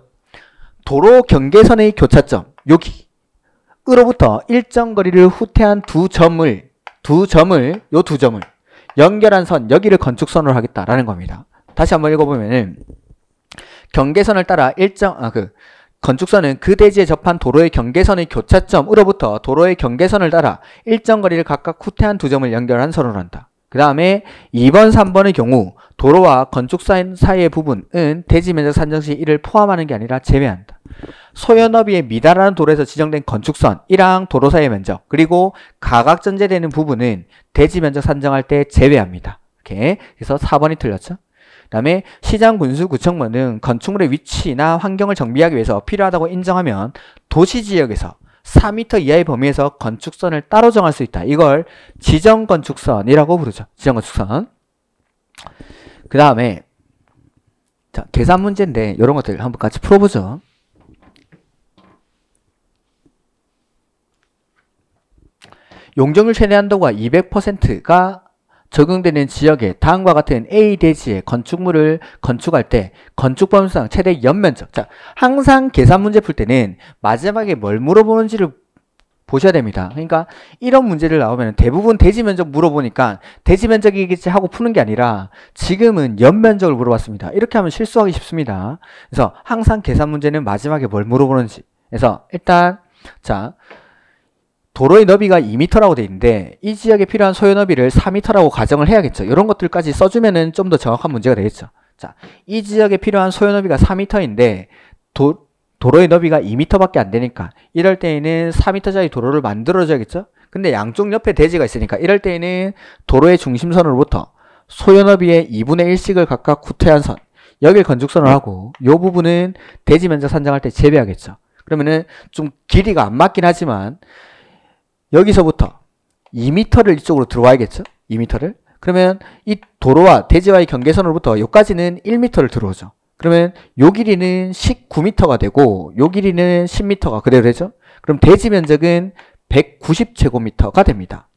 도로 경계선의 교차점 여기 으로부터 일정 거리를 후퇴한 두 점을 두 점을 요 두 점을 연결한 선 여기를 건축선으로 하겠다라는 겁니다. 다시 한번 읽어보면은 경계선을 따라 일정 아 그 건축선은 그 대지에 접한 도로의 경계선의 교차점으로부터 도로의 경계선을 따라 일정 거리를 각각 후퇴한 두 점을 연결한 선으로 한다. 그 다음에 2번, 3번의 경우 도로와 건축선 사이의 부분은 대지 면적 산정시 이를 포함하는 게 아니라 제외한다. 소연너비의 미달하는 도로에서 지정된 건축선이랑 도로 사이의 면적 그리고 가각 전제되는 부분은 대지 면적 산정할 때 제외합니다. 이렇게 그래서 4번이 틀렸죠. 그다음에 시장 군수 구청면은 뭐 건축물의 위치나 환경을 정비하기 위해서 필요하다고 인정하면 도시 지역에서 4m 이하의 범위에서 건축선을 따로 정할 수 있다. 이걸 지정 건축선이라고 부르죠. 지정 건축선. 그 다음에 자 계산 문제인데 이런 것들 한번 같이 풀어보죠. 용적률 최대한도가 200%가 적용되는 지역에 다음과 같은 A 대지의 건축물을 건축할 때 건축범수상 최대 연면적 자 항상 계산 문제 풀 때는 마지막에 뭘 물어보는지를 보셔야 됩니다. 그러니까 이런 문제를 나오면 대부분 대지 면적 물어보니까 대지 면적이겠지 하고 푸는 게 아니라 지금은 연면적을 물어봤습니다. 이렇게 하면 실수하기 쉽습니다. 그래서 항상 계산 문제는 마지막에 뭘 물어보는지 그래서 일단 자 도로의 너비가 2m라고 되어 있는데 이 지역에 필요한 소요 너비를 4m라고 가정을 해야겠죠. 이런 것들까지 써주면좀 더 정확한 문제가 되겠죠. 자, 이 지역에 필요한 소요 너비가 4m인데 도, 도로의 너비가 2m밖에 안 되니까 이럴 때에는 4m짜리 도로를 만들어줘야겠죠. 근데 양쪽 옆에 대지가 있으니까 이럴 때에는 도로의 중심선으로부터 소요 너비의 2분의 1씩을 각각 구퇴한 선 여길 건축선을 네. 하고 요 부분은 대지 면적 산정할 때재배하겠죠 그러면은 좀 길이가 안 맞긴 하지만 여기서부터 2m를 이쪽으로 들어와야겠죠? 2m를. 그러면 이 도로와 대지와의 경계선으로부터 여기까지는 1m를 들어오죠. 그러면 요 길이는 19m가 되고 요 길이는 10m가 그대로 되죠. 그럼 대지 면적은 190제곱미터가 됩니다.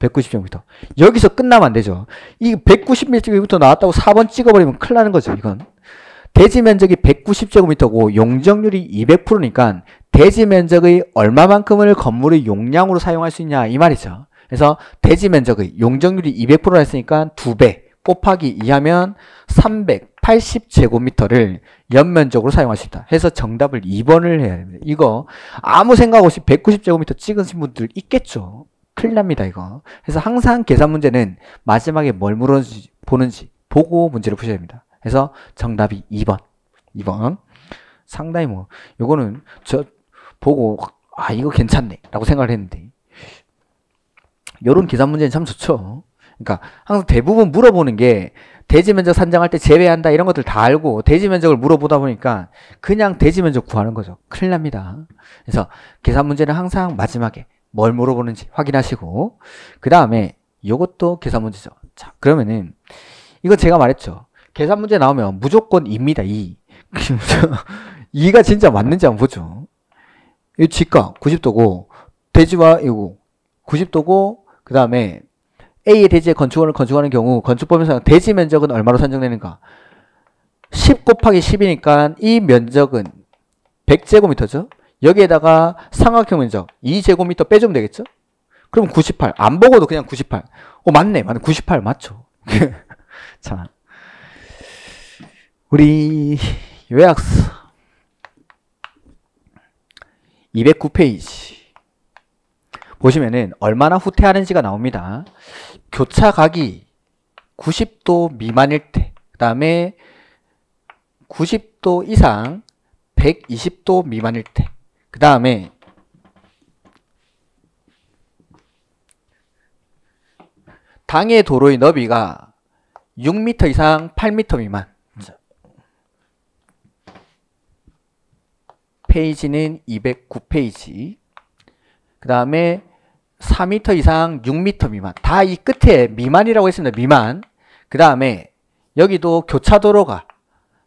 190제곱미터. 여기서 끝나면 안 되죠. 이 190제곱미터 나왔다고 4번 찍어버리면 큰일 나는 거죠. 이건. 대지 면적이 190제곱미터고 용적률이 200%니까 대지 면적의 얼마만큼을 건물의 용량으로 사용할 수 있냐 이 말이죠. 그래서 대지 면적의 용적률이 200%라 했으니까 2배 곱하기 2하면 380제곱미터를 연면적으로 사용할 수 있다. 해서 정답을 2번을 해야 됩니다. 이거 아무 생각 없이 190제곱미터 찍으신 분들 있겠죠. 큰일 납니다 이거. 그래서 항상 계산 문제는 마지막에 뭘 물어보는지 보는지 보고 문제를 푸셔야 됩니다. 그래서 정답이 2번. 2번. 상당히 뭐 요거는 저 보고 아 이거 괜찮네 라고 생각을 했는데 이런 계산 문제는 참 좋죠. 그러니까 항상 대부분 물어보는 게 대지 면적 산정할 때 제외한다 이런 것들 다 알고 대지 면적을 물어보다 보니까 그냥 대지 면적 구하는 거죠. 큰일 납니다. 그래서 계산 문제는 항상 마지막에 뭘 물어보는지 확인하시고 그 다음에 이것도 계산 문제죠. 자 그러면은 이거 제가 말했죠. 계산 문제 나오면 무조건 입니다. 이 2가 진짜 맞는지 한번 보죠. 이 직각 90도고 대지와 이거 90도고 그 다음에 A의 대지에 건축원을 건축하는 경우 건축법에서 대지 면적은 얼마로 산정되는가 10 곱하기 10이니까 이 면적은 100제곱미터죠 여기에다가 삼각형 면적 2제곱미터 빼주면 되겠죠 그럼 98 안 보고도 그냥 98 어, 맞네 맞네 98 맞죠 자 우리 요약서 209페이지 보시면은 얼마나 후퇴하는지가 나옵니다. 교차각이 90도 미만일 때, 그 다음에 90도 이상 120도 미만일 때, 그 다음에 당의 도로의 너비가 6m 이상 8m 미만 페이지는 209페이지. 그 다음에 4m 이상 6m 미만. 다 이 끝에 미만이라고 했습니다. 미만. 그 다음에 여기도 교차도로가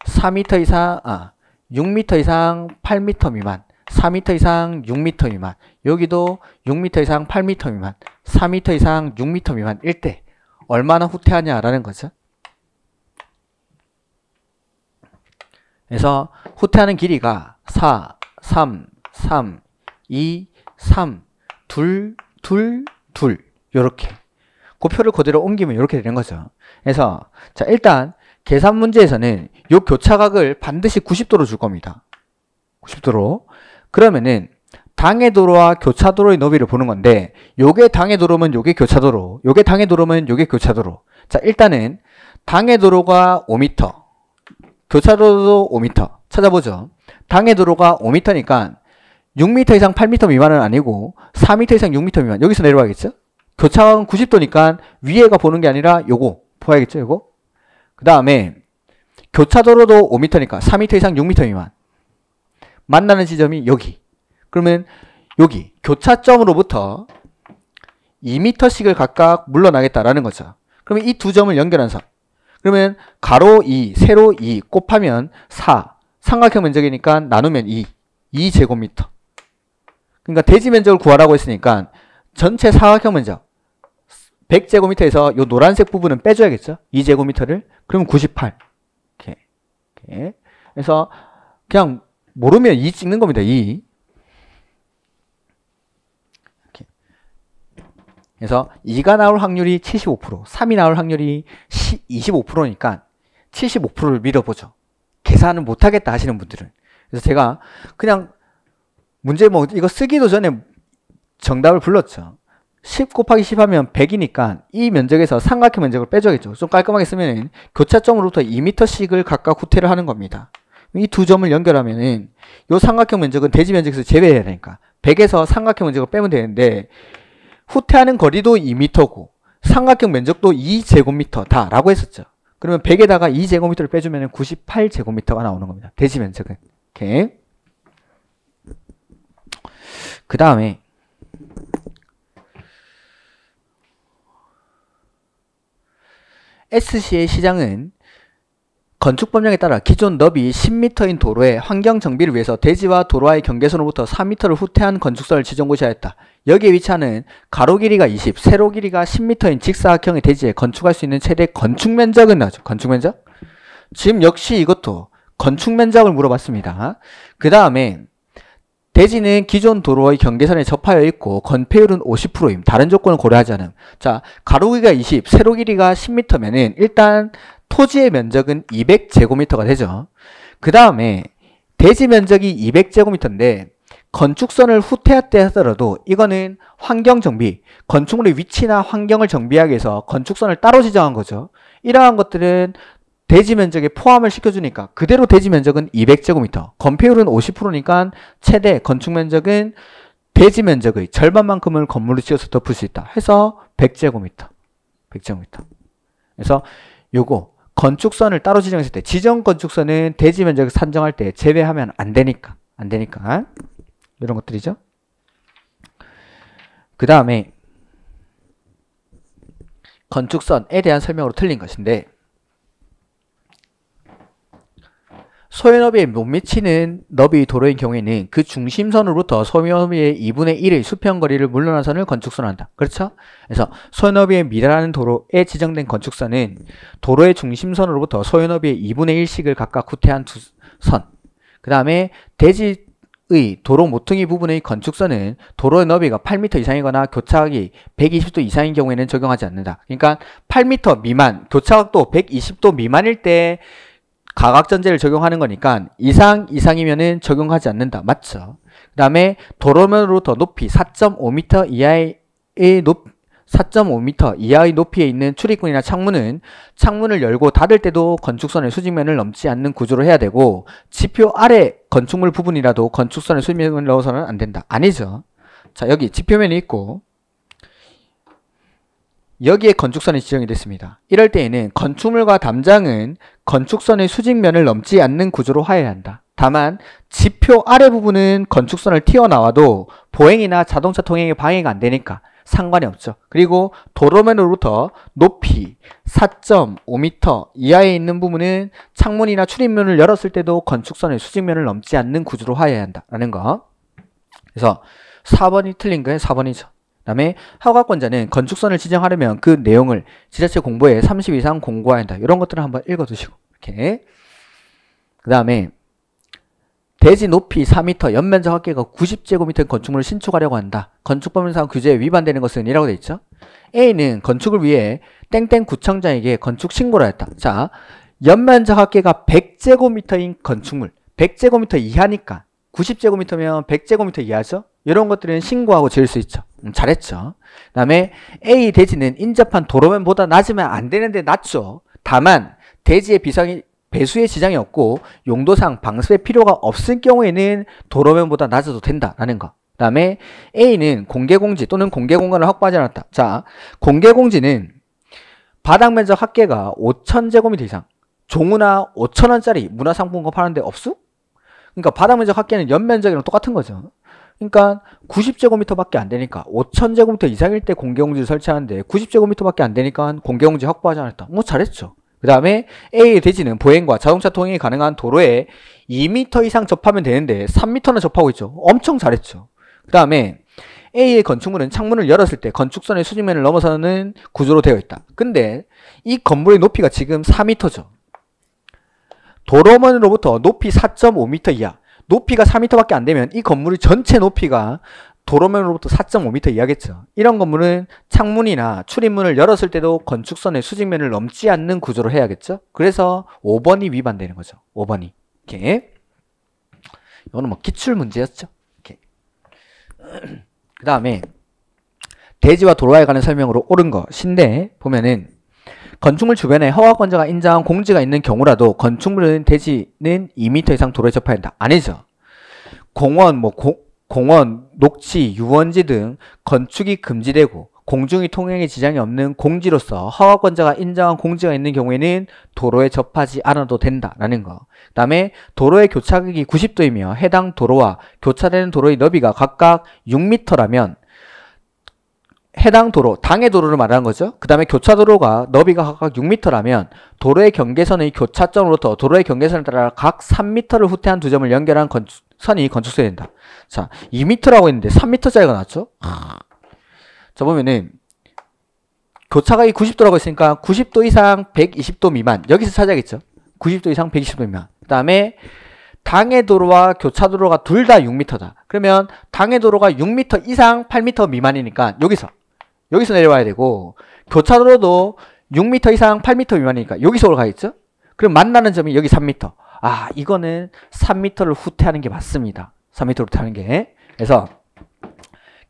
4m 이상, 아, 6m 이상 8m 미만. 4m 이상 6m 미만. 여기도 6m 이상 8m 미만. 4m 이상 6m 미만. 일대 얼마나 후퇴하냐라는 거죠. 그래서 후퇴하는 길이가 4, 3, 3, 2, 3, 2, 2, 2. 요렇게 그 표를 그대로 옮기면 이렇게 되는 거죠. 그래서 자 일단 계산 문제에서는 요 교차각을 반드시 90도로 줄 겁니다. 90도로 그러면은 당의 도로와 교차 도로의 너비를 보는 건데 요게 당의 도로면 요게 교차 도로 요게 당의 도로면 요게 교차 도로 자 일단은 당의 도로가 5m 교차 도로도 5m 찾아보죠. 당의 도로가 5m니까 6m 이상 8m 미만은 아니고 4m 이상 6m 미만 여기서 내려와야겠죠? 교차각은 90도니까 위에가 보는 게 아니라 요거 보야겠죠 요거? 그 다음에 교차도로도 5m니까 4m 이상 6m 미만 만나는 지점이 여기 그러면 여기 교차점으로부터 2m씩을 각각 물러나겠다라는 거죠 그러면 이 두 점을 연결한 선 그러면 가로 2, 세로 2 곱하면 4 삼각형 면적이니까 나누면 2. 2제곱미터. 그러니까 대지 면적을 구하라고 했으니까 전체 사각형 면적 100제곱미터에서 요 노란색 부분은 빼줘야겠죠? 2제곱미터를. 그러면 98. 이렇게. 이렇게. 그래서 그냥 모르면 2 찍는 겁니다. 2. 이렇게. 그래서 2가 나올 확률이 75%, 3이 나올 확률이 25%니까 75%를 밀어보죠. 계산을 못 하겠다 하시는 분들은 그래서 제가 그냥 문제 뭐 이거 쓰기도 전에 정답을 불렀죠. 10 곱하기 10 하면 100이니까 이 면적에서 삼각형 면적을 빼줘야겠죠. 좀 깔끔하게 쓰면 은 교차점으로부터 2m씩을 각각 후퇴를 하는 겁니다. 이 두 점을 연결하면은 요 삼각형 면적은 대지 면적에서 제외해야 되니까 100에서 삼각형 면적을 빼면 되는데 후퇴하는 거리도 2m고 삼각형 면적도 2제곱미터다라고 했었죠. 그러면 100에다가 2제곱미터를 빼주면 98제곱미터가 나오는 겁니다. 대지 면적은. 오케이. 그 다음에 SC의 시장은 건축법령에 따라 기존 너비 10m인 도로에 환경 정비를 위해서 대지와 도로와의 경계선으로부터 4m를 후퇴한 건축선을 지정고시 하였다. 여기에 위치하는 가로 길이가 20, 세로 길이가 10m인 직사각형의 대지에 건축할 수 있는 최대 건축 면적은 나죠. 건축 면적? 지금 역시 이것도 건축 면적을 물어봤습니다. 그 다음에 대지는 기존 도로의 경계선에 접하여 있고 건폐율은 50%임. 다른 조건을 고려하지 않음. 자, 가로 길이가 20, 세로 길이가 10m면은 일단 토지의 면적은 200제곱미터가 되죠. 그 다음에 대지 면적이 200제곱미터인데 건축선을 후퇴했다 하더라도 이거는 환경정비, 건축물의 위치나 환경을 정비하기 위해서 건축선을 따로 지정한 거죠. 이러한 것들은 대지 면적에 포함을 시켜주니까 그대로 대지 면적은 200제곱미터 건폐율은 50%니까 최대 건축 면적은 대지 면적의 절반만큼을 건물로 지어서 덮을 수 있다 해서 100제곱미터 100제곱미터 그래서 요거 건축선을 따로 지정했을 때 지정 건축선은 대지 면적을 산정할 때 제외하면 안 되니까 안 되니까 이런 것들이죠 그 다음에 건축선에 대한 설명으로 틀린 것인데 소연너비에 못 미치는 너비 도로인 경우에는 그 중심선으로부터 소연너비의 2분의 1의 수평 거리를 물러난 선을 건축선 한다. 그렇죠? 그래서 소연너비에 미달하는 도로에 지정된 건축선은 도로의 중심선으로부터 소연너비의 2분의 1씩을 각각 구태한 두 선. 그 다음에 대지 의 도로 모퉁이 부분의 건축선은 도로의 너비가 8m 이상이거나 교차각이 120도 이상인 경우에는 적용하지 않는다. 그러니까 8m 미만, 교차각도 120도 미만일 때 가각전제를 적용하는 거니까 이상 이상이면은 적용하지 않는다. 맞죠? 그 다음에 도로면으로 더 높이 4.5m 이하의 높 4.5m 이하의 높이에 있는 출입구이나 창문은 창문을 열고 닫을 때도 건축선의 수직면을 넘지 않는 구조로 해야 되고 지표 아래 건축물 부분이라도 건축선의 수직면을 넣어서는 안 된다. 아니죠. 자 여기 지표면이 있고 여기에 건축선이 지정이 됐습니다. 이럴 때에는 건축물과 담장은 건축선의 수직면을 넘지 않는 구조로 하여야 한다. 다만 지표 아래 부분은 건축선을 튀어나와도 보행이나 자동차 통행에 방해가 안 되니까 상관이 없죠. 그리고 도로면으로부터 높이 4.5m 이하에 있는 부분은 창문이나 출입문을 열었을 때도 건축선의 수직면을 넘지 않는 구조로 하여야 한다라는 거. 그래서 4번이 틀린 거예요. 4번이죠. 다음에 허가권자는 건축선을 지정하려면 그 내용을 지자체 공보에 30 이상 공고해야 한다. 이런 것들을 한번 읽어두시고 이렇게 그 다음에 대지 높이 4m, 연면적 합계가 90제곱미터인 건축물을 신축하려고 한다. 건축법률상 규제에 위반되는 것은 이라고 돼 있죠. A는 건축을 위해 땡땡 구청장에게 건축 신고를 했다. 자, 연면적 합계가 100제곱미터인 건축물, 100제곱미터 이하니까 90제곱미터면 100제곱미터 이하죠. 이런 것들은 신고하고 지을 수 있죠. 음, 잘했죠. 그 다음에 A 대지는 인접한 도로면보다 낮으면 안 되는데 낮죠. 다만 대지의 비상이 배수의 지장이 없고 용도상 방습의 필요가 없을 경우에는 도로면보다 낮아도 된다라는 거. 그 다음에 A는 공개공지 또는 공개공간을 확보하지 않았다. 자, 공개공지는 바닥면적 합계가 5천제곱미터 이상 종우나 5천원짜리 문화상품권 파는데 없수? 그러니까 바닥 면적 합계는 연면적이랑 똑같은 거죠. 그러니까 90제곱미터밖에 안 되니까 5000제곱미터 이상일 때 공개용지를 설치하는데 90제곱미터밖에 안 되니까 공개용지 확보하지 않았다. 뭐 잘했죠. 그 다음에 A의 대지는 보행과 자동차 통행이 가능한 도로에 2m 이상 접하면 되는데 3m나 접하고 있죠. 엄청 잘했죠. 그 다음에 A의 건축물은 창문을 열었을 때 건축선의 수직면을 넘어서는 구조로 되어 있다. 근데 이 건물의 높이가 지금 4m죠. 도로면으로부터 높이 4.5m 이하, 높이가 4m밖에 안 되면 이 건물의 전체 높이가 도로면으로부터 4.5m 이하겠죠. 이런 건물은 창문이나 출입문을 열었을 때도 건축선의 수직면을 넘지 않는 구조로 해야겠죠. 그래서 5번이 위반되는 거죠. 5번이. 이렇게. 이거는 뭐 기출 문제였죠. 이렇게. 그 다음에 대지와 도로에 관한 설명으로 옳은 것인데 보면은 건축물 주변에 허가권자가 인정한 공지가 있는 경우라도 건축물은 대지는 2m 이상 도로에 접해야 한다. 아니죠. 공원, 뭐 고, 공원, 녹지, 유원지 등 건축이 금지되고 공중이 통행에 지장이 없는 공지로서 허가권자가 인정한 공지가 있는 경우에는 도로에 접하지 않아도 된다라는 거. 그 다음에 도로의 교차각이 90도이며 해당 도로와 교차되는 도로의 너비가 각각 6m라면 해당 도로, 당의 도로를 말하는 거죠. 그 다음에 교차도로가 너비가 각각 6m라면 도로의 경계선의 교차점으로부터 도로의 경계선에 따라 각 3m를 후퇴한 두 점을 연결한 건, 선이 건축돼야 된다. 자, 2m라고 했는데 3m짜리가 나왔죠? 자, 보면은 교차가 이 90도라고 했으니까 90도 이상 120도 미만 여기서 찾아야겠죠? 90도 이상 120도 미만 그 다음에 당의 도로와 교차 도로가 둘 다 6m다. 그러면 당의 도로가 6m 이상 8m 미만이니까 여기서 여기서 내려와야 되고 교차로도 6m 이상 8m 미만이니까 여기서 올라가겠죠? 그럼 만나는 점이 여기 3m. 아 이거는 3m를 후퇴하는 게 맞습니다. 3 m 를 후퇴하는 게. 그래서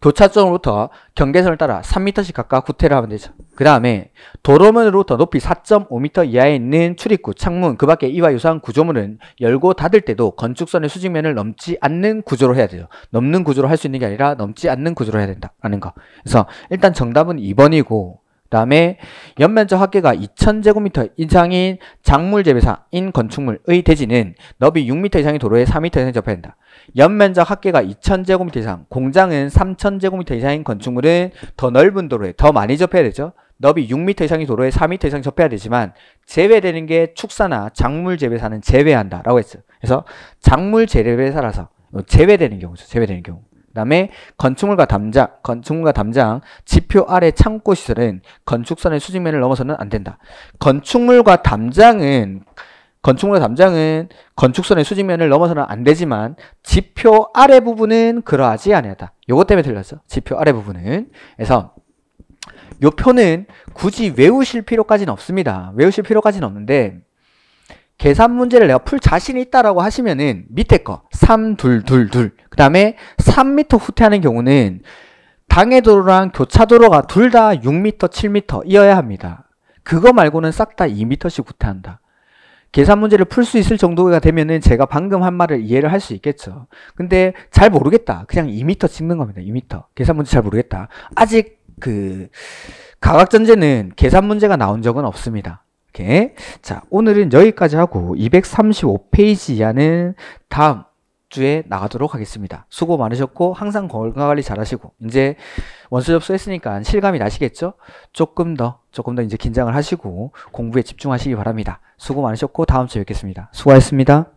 교차점으로부터 경계선을 따라 3m씩 각각 후퇴를 하면 되죠. 그 다음에 도로면으로더 높이 4.5m 이하에 있는 출입구, 창문, 그 밖에 이와 유사한 구조물은 열고 닫을 때도 건축선의 수직면을 넘지 않는 구조로 해야 돼요. 넘는 구조로 할 수 있는 게 아니라 넘지 않는 구조로 해야 된다라는 거. 그래서 일단 정답은 2번이고 그 다음에 연면적 합계가 2000제곱미터 이상인 작물 재배사인 건축물의 대지는 너비 6미터 이상의 도로에 4미터 이상 접해야 된다. 연면적 합계가 2000제곱미터 이상, 공장은 3000제곱미터 이상인 건축물은 더 넓은 도로에 더 많이 접해야 되죠. 너비 6미터 이상의 도로에 4미터 이상 접해야 되지만 제외되는 게 축사나 작물 재배사는 제외한다라고 했어요. 그래서 작물 재배사라서 제외되는 경우죠. 제외되는 경우. 그다음에 건축물과 담장, 건축물과 담장, 지표 아래 창고 시설은 건축선의 수직면을 넘어서는 안 된다. 건축물과 담장은 건축물과 담장은 건축선의 수직면을 넘어서는 안 되지만 지표 아래 부분은 그러하지 않 아니하다. 요것 때문에 틀렸어. 지표 아래 부분은. 그래서 요 표는 굳이 외우실 필요까지는 없습니다. 외우실 필요까지는 없는데 계산 문제를 내가 풀 자신이 있다라고 하시면은 밑에 거 3, 2, 2, 2. 그 다음에 3m 후퇴하는 경우는 당해도로랑 교차도로가 둘 다 6m, 7m 이어야 합니다. 그거 말고는 싹 다 2m씩 후퇴한다. 계산 문제를 풀 수 있을 정도가 되면은 제가 방금 한 말을 이해를 할 수 있겠죠. 근데 잘 모르겠다. 그냥 2m 찍는 겁니다. 2m. 계산 문제 잘 모르겠다. 아직 그가학 전제는 계산 문제가 나온 적은 없습니다. 오케이. 자, 오늘은 여기까지 하고 235페이지 이하는 다음 주에 나가도록 하겠습니다. 수고 많으셨고 항상 건강관리 잘하시고 이제 원서 접수했으니까 실감이 나시겠죠? 조금 더 조금 더 이제 긴장을 하시고 공부에 집중하시기 바랍니다. 수고 많으셨고 다음 주에 뵙겠습니다. 수고하셨습니다.